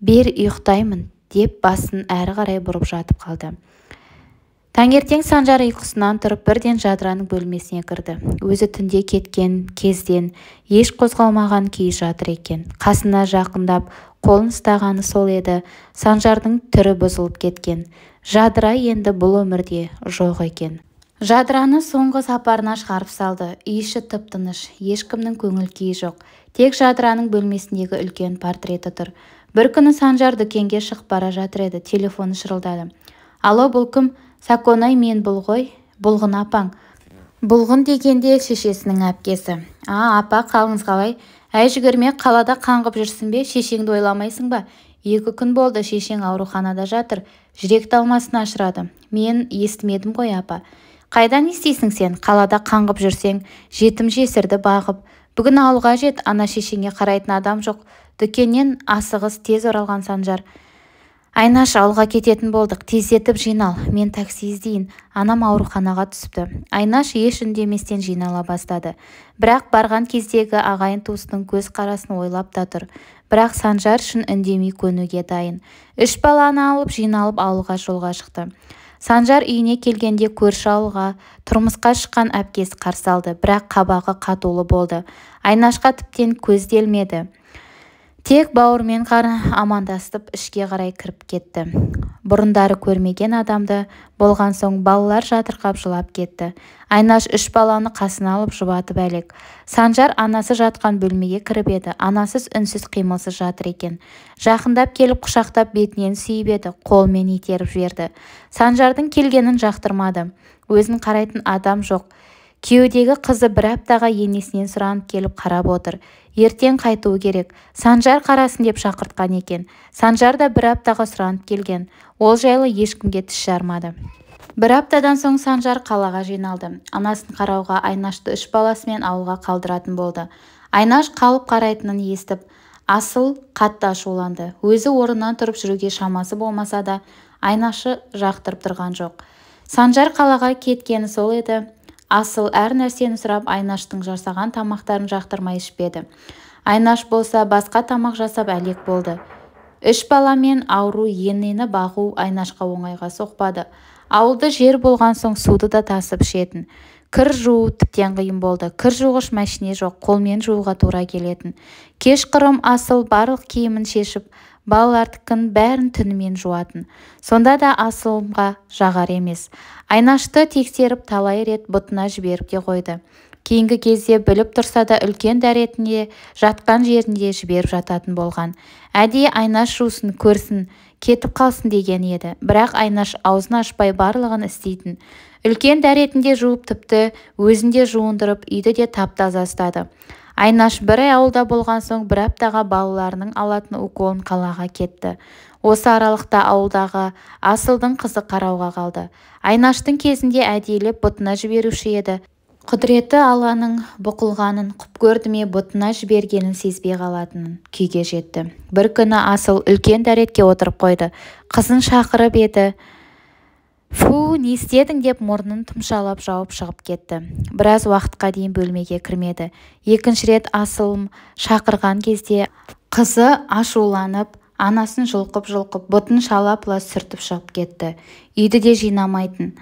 Speaker 1: бер ұйықтаймын деп басын әрі қарай бұрып жатып қалды таңертең санжар ұйқысынан тұрып бірден жадыраның бөлмесіне кірді өзі түнде кеткен кезден еш қозғалмаған күйі жатыр екен қасына жақындап қолын ұстағаны сол еді санжардың түрі бұзылып кеткен жадыра енді бұл өмірде жоқ екен жадыраны соңғы сапарына шығарып салды үй іші тып-тыныш ешкімнің көңіл күйі жоқ тек жадыраның бөлмесіндегі үлкен портреті тұр бір күні санжар дүкенге шығып бара жатыр еді телефоны шырылдады алло бұл кім саконай мен бұл ғой бұлғын апаң бұлғын дегенде шешесінің әпкесі а апа қалыңыз қалай әй жүгірме қалада қаңғып жүрсің бе шешеңді ойламайсың ба екі күн болды шешең ауруханада жатыр жүрек талмасына ашырады мен естімедім ғой апа қайдан естейсің сен қалада қаңғып жүрсең жетім жесірді бағып бүгін ауылға жет ана шешеңе қарайтын адам жоқ дүкеннен асығыс тез оралған санжар айнаш ауылға кететін болдық тездетіп жинал мен такси іздейін анам ауруханаға түсіпті айнаш еш үндеместен жинала бастады бірақ барған кездегі ағайын-туыстың қарасын ойлап та бірақ санжар үшін үндемей көнуге дайын үш баланы алып жиналып ауылға жолға шықты санжар үйіне келгенде көрші ауылға тұрмысқа шыққан әпкесі қарсы алды бірақ қабағы қатулы болды айнашқа тіптен көзделмеді тек бауырмен ғана амандасып ішке қарай кіріп кетті бұрындары көрмеген адамды болған соң балалар жатырқап жылап кетті айнаш үш баланы қасына алып жұбатып әлек санжар анасы жатқан бөлмеге кіріп еді анасыз үнсіз қимылсыз жатыр екен жақындап келіп құшақтап бетінен сүйіп еді қолымен итеріп жіберді санжардың келгенін жақтырмады өзін қарайтын адам жоқ күйеудегі қызы бір аптаға енесінен сұранып келіп қарап отыр ертең қайтуы керек санжар қарасын деп шақыртқан екен санжар да бір аптаға сұранып келген ол жайлы ешкімге тіс жармады бір аптадан соң санжар қалаға жиналды анасын қарауға айнашты үш баласымен ауылға қалдыратын болды айнаш қалып қарайтынын естіп асыл қатты ашуланды өзі орнынан тұрып жүруге шамасы болмаса да айнашы жақтырып тұрған жоқ санжар қалаға кеткені сол еді асыл әр нәрсені сұрап айнаштың жасаған тамақтарын жақтырмай ішпеді айнаш болса басқа тамақ жасап әлек болды үш баламен ауру енені бағу айнашқа оңайға соқпады ауылды жер болған соң суды да тасып ішетін кір жуу тіптен қиын болды кір жуғыш мәшине жоқ қолмен жууға тура келетін кешқұрым асыл барлық киімін шешіп балалардікін бәрін түнімен жуатын сонда да асылымға жағар емес айнашты тексеріп талай рет бұтына жіберіп те қойды кейінгі кезде біліп тұрса да үлкен дәретіне жатқан жерінде жіберіп жататын болған әдейі айнаш жусын көрсін кетіп қалсын деген еді бірақ айнаш аузын ашпай барлығын істейтін үлкен дәретінде жуып тіпті өзінде жуындырып үйді де тап-таза ұстады айнаш бір ай ауылда болған соң бір аптаға балаларының алатын уколын қалаға кетті осы аралықта ауылдағы асылдың қызы қарауға қалды айнаштың кезінде әдейілеп бұтына жіберуші еді құдіреті алланың бұқылғанын құп көрді бұтына жібергенін сезбей қалатын күйге жетті бір күні асыл үлкен дәретке отырып қойды қызын шақырып еді фу не істедің деп мұрнын тұмшалап жауып шығып кетті біраз уақытқа дейін бөлмеге кірмеді екінші рет асылым шақырған кезде қызы ашуланып анасын жұлқып-жұлқып бұтын шалап лас сүртіп шығып кетті үйді де жинамайтын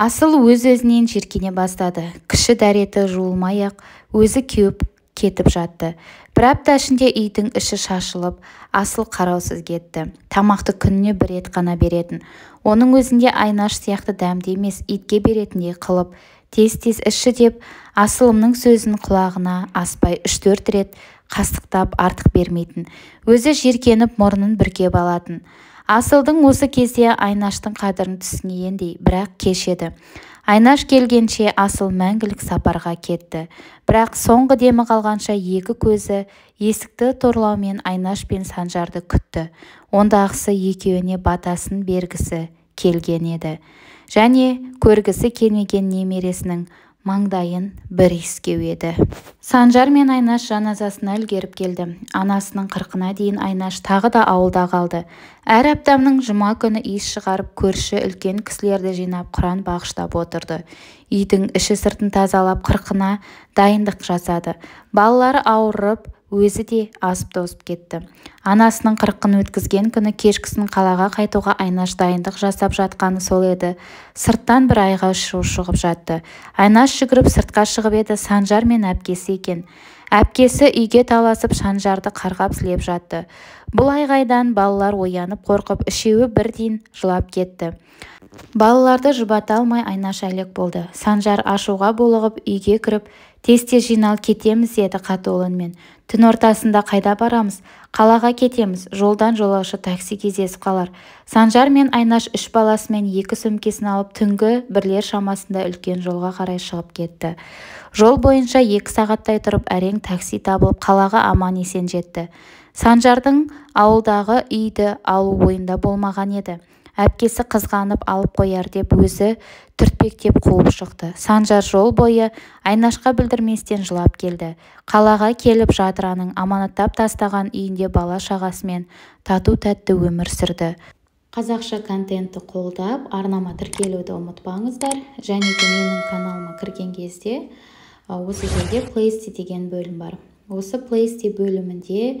Speaker 1: асыл өз-өзінен жиркене бастады кіші дәреті жуылмай-ақ өзі кеуіп кетіп жатты бір апта ішінде үйдің іші шашылып асыл қараусыз кетті тамақты күніне бір рет қана беретін оның өзінде айнаш сияқты дәмді емес итке беретіндей қылып тез-тез ішші деп асылымның сөзін құлағына аспай үш-төрт рет қастықтап артық бермейтін өзі жеркеніп мұрнын бүркеп алатын асылдың осы кезде айнаштың қадірін түсінгендей бірақ кеш еді айнаш келгенше асыл мәңгілік сапарға кетті бірақ соңғы демі қалғанша екі көзі есікті торлаумен айнаш пен санжарды күтті ондағысы екеуіне батасын бергісі келген еді және көргісі келмеген немересінің маңдайын бір иіскеу еді санжар мен айнаш жаназасына үлгеріп келді анасының қырқына дейін айнаш тағы да ауылда қалды әр аптамның жұма күні иіс шығарып көрші үлкен кісілерді жинап құран бағыштап отырды үйдің іші-сыртын тазалап қырқына дайындық жасады балалары ауырып өзі де асып тозып кетті анасының қырқын өткізген күні кешкісін қалаға қайтуға айнаш дайындық жасап жатқаны сол еді сырттан бір айға шу шығып жатты айнаш жүгіріп сыртқа шығып еді санжар мен әпкесі екен әпкесі үйге таласып шанжарды қарғап сілеп жатты бұл айғайдан балалар оянып қорқып үшеуі бірден жылап кетті балаларды жұбата алмай айнаш әлек болды санжар ашуға булығып үйге кіріп тез-тез жинал кетеміз деді қатулы үнмен түн ортасында қайда барамыз қалаға кетеміз жолдан жолаушы такси кездесіп қалар санжар мен айнаш үш баласымен екі сөмкесін алып түнгі бірлер шамасында үлкен жолға қарай шығып кетті жол бойынша екі сағаттай тұрып әрең такси табылып қалаға аман-есен жетті санжардың ауылдағы үйді алу ойында болмаған еді әпкесі қызғанып алып қояр деп өзі түртпектеп қуып шықты санжар жол бойы айнашқа білдірместен жылап келді қалаға келіп жадыраның аманаттап тастаған үйінде бала-шағасымен тату-тәтті өмір сүрді қазақша контентті қолдап арнама тіркелуді ұмытпаңыздар және де менің каналыма кірген кезде осы жерде плейсти деген бөлім бар осы плейсти бөлімінде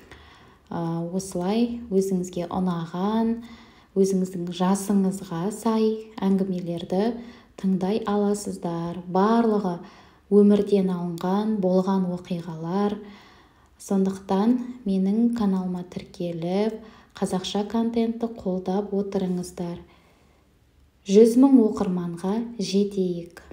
Speaker 1: осылай өзіңізге ұнаған өзіңіздің жасыңызға сай әңгімелерді тыңдай аласыздар барлығы өмірден алынған болған оқиғалар сондықтан менің каналыма тіркеліп қазақша контентті қолдап отырыңыздар жүз мың оқырманға жетейік